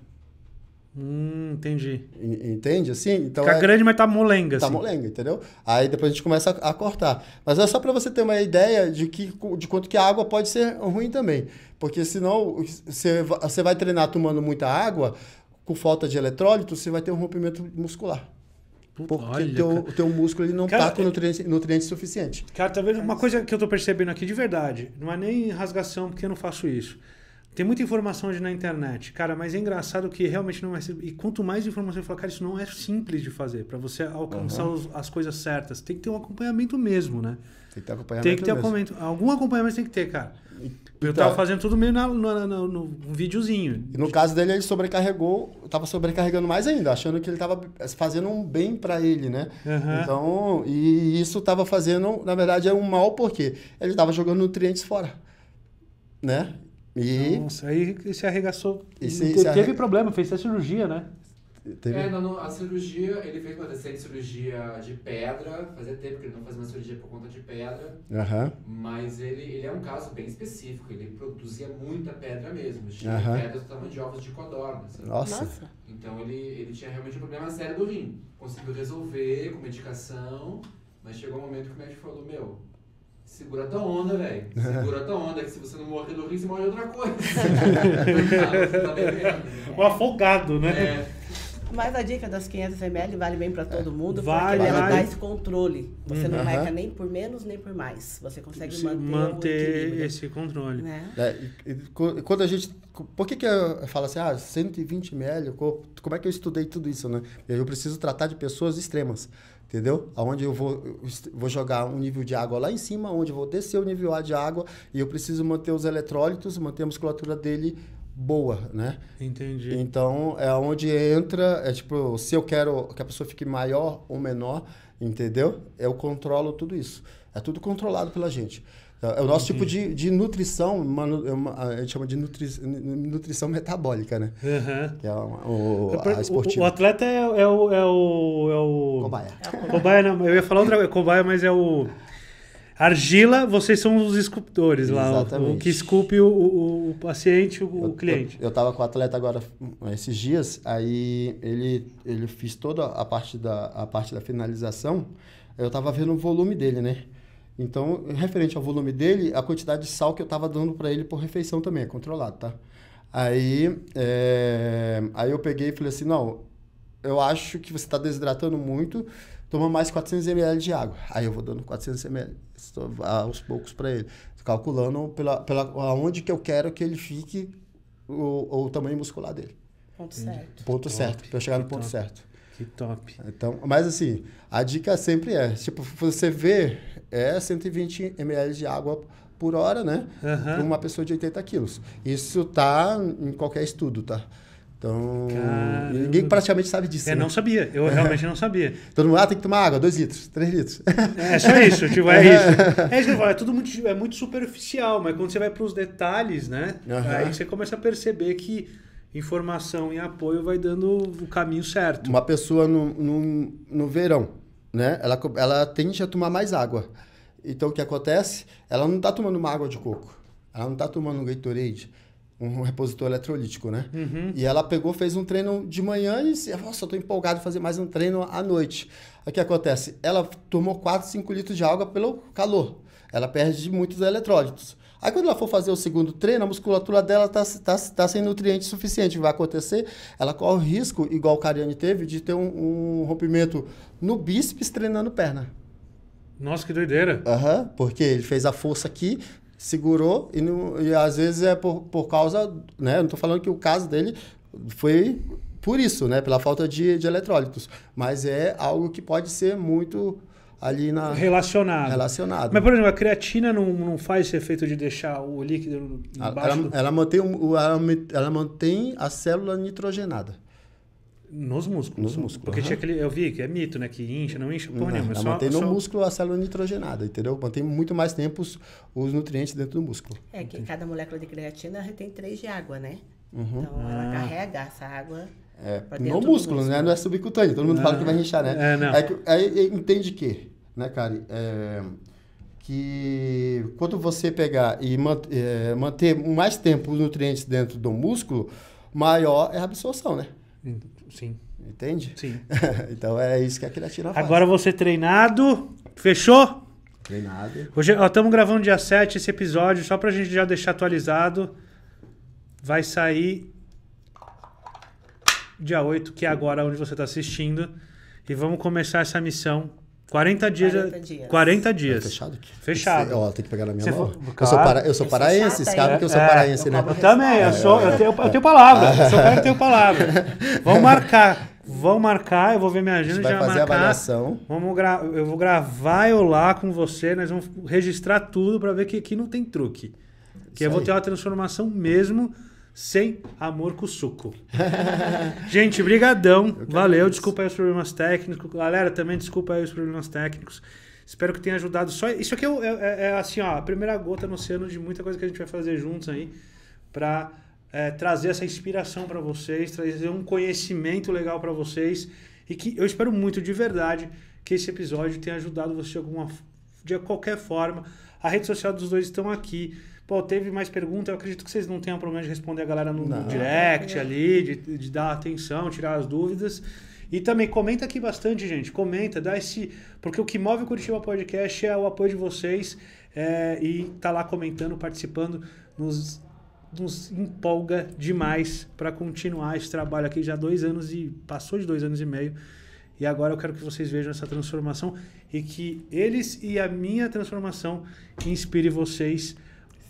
Hum, entendi. Entende? Assim, então Fica é, grande, mas tá molenga. Tá assim. molenga, entendeu? Aí depois a gente começa a, a cortar. Mas é só para você ter uma ideia de, que, de quanto que a água pode ser ruim também. Porque senão você, você vai treinar tomando muita água, com falta de eletrólito, você vai ter um rompimento muscular. Porque Olha, teu, o teu músculo ele não está com é- nutriente, nutriente suficiente. Cara, talvez uma coisa que eu estou percebendo aqui de verdade, não é nem rasgação porque eu não faço isso. Tem muita informação hoje na internet, cara, mas é engraçado que realmente não é. E quanto mais informação eu falo, cara, isso não é simples de fazer para você alcançar uhum. os, as coisas certas. Tem que ter um acompanhamento mesmo, né? Tem que ter acompanhamento. Tem que ter mesmo. acompanhamento. Algum acompanhamento tem que ter, cara. Eu então, tava fazendo tudo meio na, no, um videozinho. E no caso dele, ele sobrecarregou, tava sobrecarregando mais ainda, achando que ele tava fazendo um bem para ele, né? Uhum. Então, e isso tava fazendo, na verdade, é um mal porque ele tava jogando nutrientes fora, né? E... Nossa, aí se arregaçou. E se, se Teve problema, fez a cirurgia, né? Teve... É, não, a cirurgia, ele fez uma terceira cirurgia de pedra, fazia tempo que ele não fazia uma cirurgia por conta de pedra, uhum. mas ele, ele é um caso bem específico, ele produzia muita pedra mesmo, tinha uhum. pedras do tamanho de ovos de codorna. Sabe? Nossa! Então ele, ele tinha realmente um problema sério do rim, conseguiu resolver com medicação, mas chegou um momento que o médico falou, meu, Segura tua onda, velho. Segura tua onda, que se você não morrer do rim, você morre de outra coisa. tá, tá bebendo. Né? Um afogado, né? É. Mas a dica das 500 ml vale bem para todo é. mundo, vale, porque ela vale. dá esse controle. Você hum, não uh nem por menos nem por mais. Você consegue Se manter, manter esse controle. Né? É, e, e, quando a gente por que, que eu falo assim, ah, 120 ml, como é que eu estudei tudo isso, né? Eu preciso tratar de pessoas extremas, entendeu? Onde eu vou, eu vou jogar um nível de água lá em cima, onde eu vou descer o nível A de água, e eu preciso manter os eletrólitos, manter a musculatura dele boa, né? Entendi. Então é onde entra, é tipo, se eu quero que a pessoa fique maior ou menor, entendeu? Eu controlo tudo isso. É tudo controlado pela gente. É, é o nosso tipo Entendi. tipo de, de nutrição, é a gente chama de nutri, nutrição metabólica, né? Uhum. Que é uma, o, é a esportiva. O, o atleta é, é, o, é o. É o. Cobaia. É cobaia, não. Eu ia falar outra coisa, cobaia, mas é o. Argila, vocês são os escultores lá, o, o que esculpe o, o, o paciente, o, eu, cliente. Eu, eu tava com o atleta agora hum, esses dias, aí ele, ele fez toda a parte, da, a parte da finalização, eu tava vendo o volume dele, né? Então, referente ao volume dele, a quantidade de sal que eu tava dando para ele por refeição também é controlado, tá? Aí, é, aí eu peguei e falei assim, não, eu acho que você está desidratando muito toma mais 400 ml de água. Aí eu vou dando 400 ml ah, aos poucos para ele, calculando pela, pela aonde que eu quero que ele fique o, o tamanho muscular dele. Ponto certo. Ponto top, certo, para chegar no ponto top, certo. Que top. Então, mas assim, a dica sempre é, tipo, você vê é 120 ml de água por hora, né? Uhum. Para uma pessoa de 80 quilos. Isso tá em qualquer estudo, tá? Então, Caramba. ninguém praticamente sabe disso. Eu né? não sabia, eu realmente não sabia. Todo mundo, ah, tem que tomar água, 2 litros, 3 litros. É, é só isso, tipo, é isso. É isso que eu falo, é tudo muito, é muito superficial, mas quando você vai para os detalhes, né? Uhum. Aí você começa a perceber que informação e apoio vai dando o caminho certo. Uma pessoa no, no, no verão, né? Ela, ela tende a tomar mais água. Então, o que acontece? Ela não está tomando uma água de coco. Ela não está tomando um Gatorade um repositor eletrolítico, né? Uhum. E ela pegou, fez um treino de manhã e disse, nossa, eu tô empolgado em fazer mais um treino à noite. O que acontece? Ela tomou 4, 5 litros de água pelo calor. Ela perde muitos eletrólitos. Aí quando ela for fazer o segundo treino, a musculatura dela está tá, tá, tá sem nutriente suficiente. Vai acontecer, ela corre o risco, igual o Cariane teve, de ter um, um rompimento no bíceps treinando perna. Nossa, que doideira. Aham, uhum, porque ele fez a força aqui, segurou e, não, e às vezes é por, por causa, né? não tô falando que o caso dele foi por isso, né? Pela falta de, de eletrólitos. Mas é algo que pode ser muito ali na... Relacionado. Relacionado. Mas, por exemplo, a creatina não, não faz esse efeito de deixar o líquido embaixo ela, do... ela, mantém, ela, ela mantém a célula nitrogenada. Nos músculos. Nos músculos. Porque uhum. tinha aquele, eu vi que é mito, né? Que incha, não incha, porra nenhuma. Só, mantém no só... músculo a célula nitrogenada, entendeu? Mantém muito mais tempo os, os nutrientes dentro do músculo. É que Entendi. cada molécula de creatina retém três de água, né? Uhum. Então ela ah. carrega essa água. É, no músculo, músculo, né? Não é subcutâneo. Todo mundo ah. fala que vai inchar, né? É, não. aí é é, é, entende que, né, cara? É, que quando você pegar e manter mais tempo os nutrientes dentro do músculo, maior é a absorção, né? Hum. Sim. Entende? Sim. então é isso que a creatina faz. Agora você treinado, fechou? Treinado. Hoje, ó, estamos gravando dia 7 esse episódio, só pra gente já deixar atualizado. Vai sair dia 8, que é agora onde você está assistindo. E vamos começar essa missão 40 dias. 40 dias. fechado aqui. Fechado. Ó, tem que pegar na minha Você mão. For, eu sou, para, eu sou eu paraense, sabe que eu sou é, paraense, né? Eu também, eu, é, sou, eu, é. tenho, eu tenho palavra. Eu sou cara tenho palavra. Vão marcar. Vão marcar, eu vou ver minha agenda, a gente vai já fazer marcar. avaliação. Vamos gra eu vou gravar eu lá com você, nós vamos registrar tudo para ver que aqui não tem truque. Que Isso eu vou aí. ter uma transformação mesmo sem amor com suco. gente, brigadão. Valeu. Desculpa aí os problemas técnicos. Galera, também desculpa aí os problemas técnicos. Espero que tenha ajudado. Só Isso aqui é, é, é, é assim, ó, a primeira gota no oceano de muita coisa que a gente vai fazer juntos aí para é, trazer essa inspiração para vocês, trazer um conhecimento legal para vocês e que eu espero muito de verdade que esse episódio tenha ajudado você de alguma de qualquer forma. A rede social dos dois estão aqui. Pô, teve mais perguntas, eu acredito que vocês não tenham problema de responder a galera no, não, direct não. É. ali, de, de dar atenção, tirar as dúvidas. E também comenta aqui bastante, gente. Comenta, dá esse. Porque o que move o Curitiba Podcast é o apoio de vocês é, e tá lá comentando, participando, nos, nos empolga demais para continuar esse trabalho aqui. Já dois anos e. passou de dois anos e meio. E agora eu quero que vocês vejam essa transformação e que eles e a minha transformação inspire vocês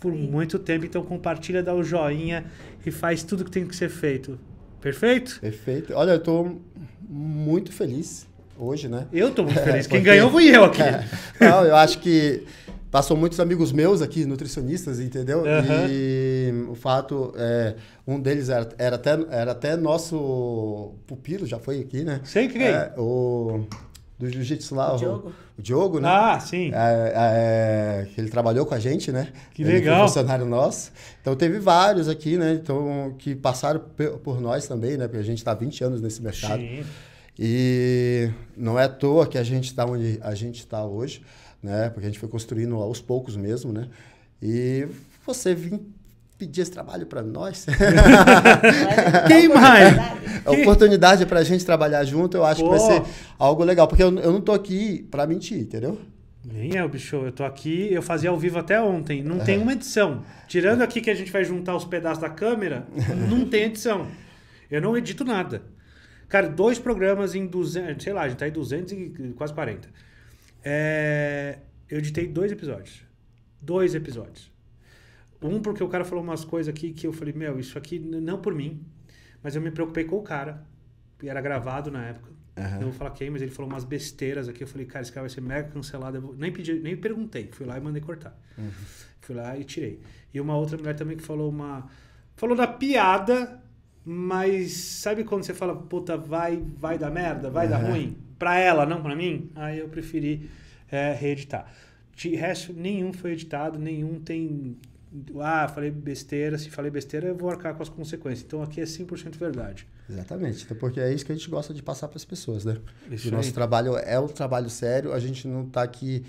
por muito tempo. Então compartilha, dá o joinha e faz tudo que tem que ser feito. Perfeito? Perfeito. Olha, eu estou muito feliz hoje, né? Eu estou muito feliz. É, Quem ganhou fui eu aqui. É. Não, eu acho que passou muitos amigos meus aqui, nutricionistas, entendeu? Uhum. E o fato, é, um deles era, era, até, era até nosso pupilo, já foi aqui, né? Sei que é, o do jiu-jitsu lá, o Diogo. O, Diogo, né? Ah, sim. É, é, é, ele trabalhou com a gente, né? Que ele legal. Foi funcionário nosso. Então teve vários aqui, né? Então, que passaram por nós também, né? Porque a gente está há 20 anos nesse mercado. Sim. E não é à toa que a gente está onde a gente está hoje, né? Porque a gente foi construindo aos poucos mesmo, né? E você vir pedir esse trabalho para nós. Quem mais? A oportunidade para a gente trabalhar junto, eu acho Pô. que vai ser algo legal. Porque eu, eu não tô aqui para mentir, entendeu? Nem é, o bicho. Eu tô aqui, eu fazia ao vivo até ontem. Não é. tem uma edição. Tirando aqui que a gente vai juntar os pedaços da câmera, não tem edição. Eu não edito nada. Cara, dois programas em 200, sei lá, a gente tá em 200 e quase 40. É, eu editei dois episódios. Dois episódios. Um, porque o cara falou umas coisas aqui que eu falei, meu, isso aqui não por mim, mas eu me preocupei com o cara. E era gravado na época. Uhum. Não vou falar quem, mas ele falou umas besteiras aqui. Eu falei, cara, esse cara vai ser mega cancelado. Eu nem pedi, nem perguntei. Fui lá e mandei cortar. Uhum. Fui lá e tirei. E uma outra mulher também que falou uma. Falou da piada, mas sabe quando você fala, puta, vai, vai dar merda, vai uhum. dar ruim? Pra ela, não pra mim? Aí eu preferi é, reeditar. De resto, nenhum foi editado, nenhum tem ah, falei besteira, se falei besteira, eu vou arcar com as consequências. Então aqui é 100% verdade. Exatamente, então porque é isso que a gente gosta de passar para as pessoas, né? Isso o nosso aí. trabalho é um trabalho sério, a gente não está aqui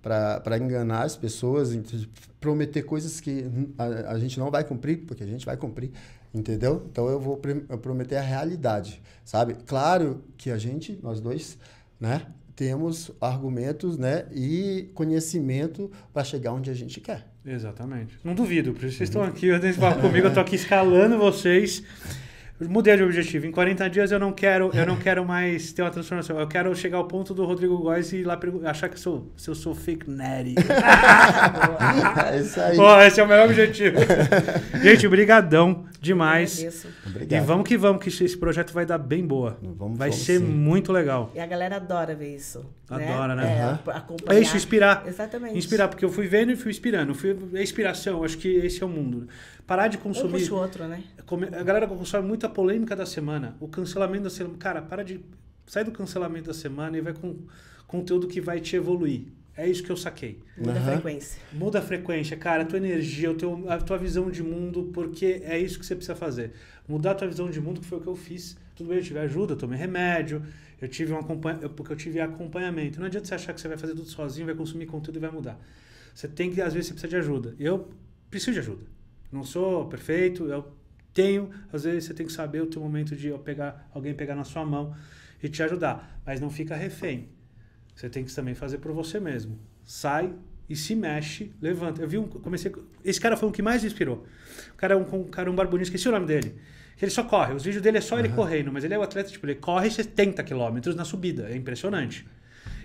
para enganar as pessoas, prometer coisas que a, a, gente não vai cumprir, porque a gente vai cumprir, entendeu? Então eu vou eu prometer a realidade, sabe? Claro que a gente, nós dois, né, temos argumentos, né, e conhecimento para chegar onde a gente quer. Exatamente. Não duvido, porque vocês estão uhum. aqui, vocês falam comigo, eu estou aqui escalando vocês. Eu mudei de objetivo. Em 40 dias eu não quero, eu não quero mais ter uma transformação. Eu quero chegar ao ponto do Rodrigo Góes e ir lá achar que eu sou, se eu sou fake nerd. é isso aí. Pô, esse é o meu objetivo. Gente, brigadão demais. Obrigado. E vamos que vamos, que esse projeto vai dar bem boa. Vamos, vai vamos ser sim. muito legal. E a galera adora ver isso. Né? Adora, né? né? É, acompanhar. é isso, inspirar. Exatamente. Inspirar, porque eu fui vendo e fui inspirando. Fui, é inspiração, acho que esse é o mundo. Parar de consumir. Um outro, né? A galera consome muita polêmica da semana. O cancelamento da semana. Cara, para de. Sai do cancelamento da semana e vai com conteúdo que vai te evoluir. É isso que eu saquei. Muda uhum. a frequência. Muda a frequência, cara, a tua energia, teu, a tua visão de mundo, porque é isso que você precisa fazer. Mudar a tua visão de mundo, que foi o que eu fiz tudo bem, eu tive ajuda, eu tomei remédio, eu tive um acompanhamento, porque eu tive acompanhamento. Não adianta você achar que você vai fazer tudo sozinho, vai consumir conteúdo e vai mudar. Você tem que, às vezes, você precisa de ajuda. Eu preciso de ajuda. Não sou perfeito, eu tenho. Às vezes você tem que saber o teu momento de eu pegar, alguém pegar na sua mão e te ajudar. Mas não fica refém. Você tem que também fazer por você mesmo. Sai e se mexe, levanta. Eu vi um, comecei, esse cara foi o que mais me inspirou. O cara é um, um cara um barbudinho, esqueci o nome dele. Ele só corre. Os vídeos dele é só uhum. ele correndo, mas ele é o um atleta, tipo, ele corre 70 quilômetros na subida. É impressionante.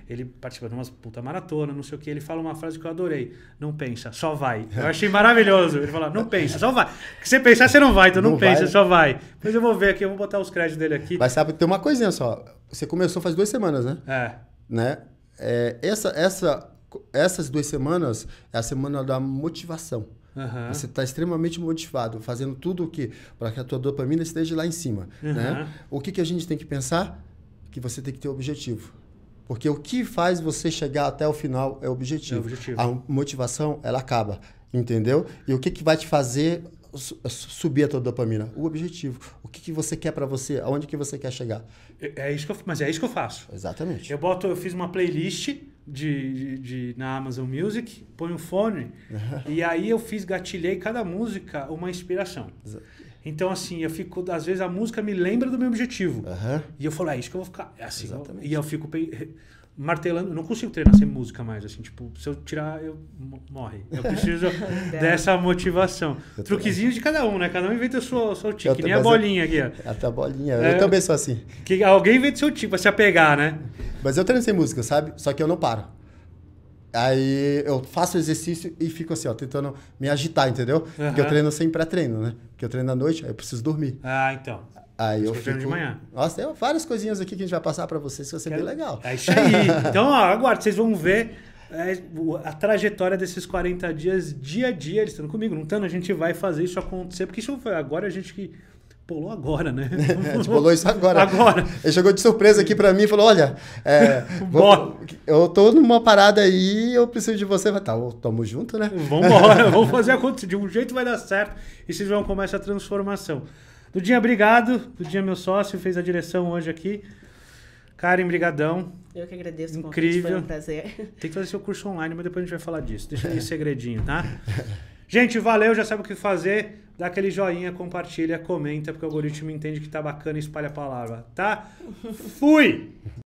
Ele participa de umas puta maratona, não sei o que. Ele fala uma frase que eu adorei. Não pensa, só vai. Eu achei maravilhoso. Ele fala, não pensa, só vai. Se você pensar, você não vai. Então não, não pensa, vai. só vai. Mas eu vou ver aqui, eu vou botar os créditos dele aqui. Mas sabe, tem uma coisinha só. Você começou faz duas semanas, né? É. Né? É, essa, essa, essas duas semanas é a semana da motivação. Uhum. Você está extremamente motivado, fazendo tudo o que para que a tua dopamina esteja lá em cima. Uhum. Né? O que, que a gente tem que pensar? Que você tem que ter objetivo. Porque o que faz você chegar até o final é o objetivo. É objetivo. A motivação, ela acaba, entendeu? E o que, que vai te fazer eh, subir a tua dopamina? O objetivo. O que, que você quer para você? Aonde que você quer chegar? É, é, isso que eu, mas é isso que eu faço. Exatamente. Eu boto, eu fiz uma playlist de, de, de, na Amazon Music, põe um fone, e aí eu fiz, gatilhei cada música uma inspiração. Então, assim, eu fico. Às vezes a música me lembra do meu objetivo. Uhum. E eu falo, ah, é isso que eu vou ficar. É assim, eu, e eu fico martelando. Eu não consigo treinar sem música mais, assim, tipo, se eu tirar, eu morre. Eu preciso é. dessa motivação. truquezinho de cada um, né? Cada um inventa o seu, o seu tique, nem a bolinha aqui, ó. Até tua bolinha, é, eu também sou assim. Que alguém inventa o seu tique pra se apegar, né? Mas eu treino sem música, sabe? Só que eu não paro. Aí eu faço o exercício e fico assim, ó, tentando me agitar, entendeu? Uhum. Porque eu treino sem pré-treino, né? Porque eu treino à noite, aí eu preciso dormir. Ah, então. Aí eu fico... de manhã. Nossa, tem várias coisinhas aqui que a gente vai passar para vocês que vai ser Quero... bem legal. É isso aí. então, ó, aguardo. vocês vão ver é, a trajetória desses 40 dias, dia a dia, eles estando comigo. Não estando, a gente vai fazer isso acontecer, porque isso foi agora a gente que pulou agora, né? a gente pulou isso agora. Agora. Ele chegou de surpresa aqui para mim e falou: Olha, é, vou, eu tô numa parada aí, eu preciso de você. Tá, tamo junto, né? Vamos embora, vamos fazer acontecer. De um jeito vai dar certo e vocês vão começar a transformação. Dudinha, obrigado. Dudinha, meu sócio, fez a direção hoje aqui. Karen, brigadão. Eu que agradeço Incrível. foi um prazer. Tem que fazer seu curso online, mas depois a gente vai falar disso. Deixa aí o segredinho, tá? Gente, valeu, já sabe o que fazer. Dá aquele joinha, compartilha, comenta, porque o algoritmo entende que tá bacana e espalha a palavra, tá? Fui!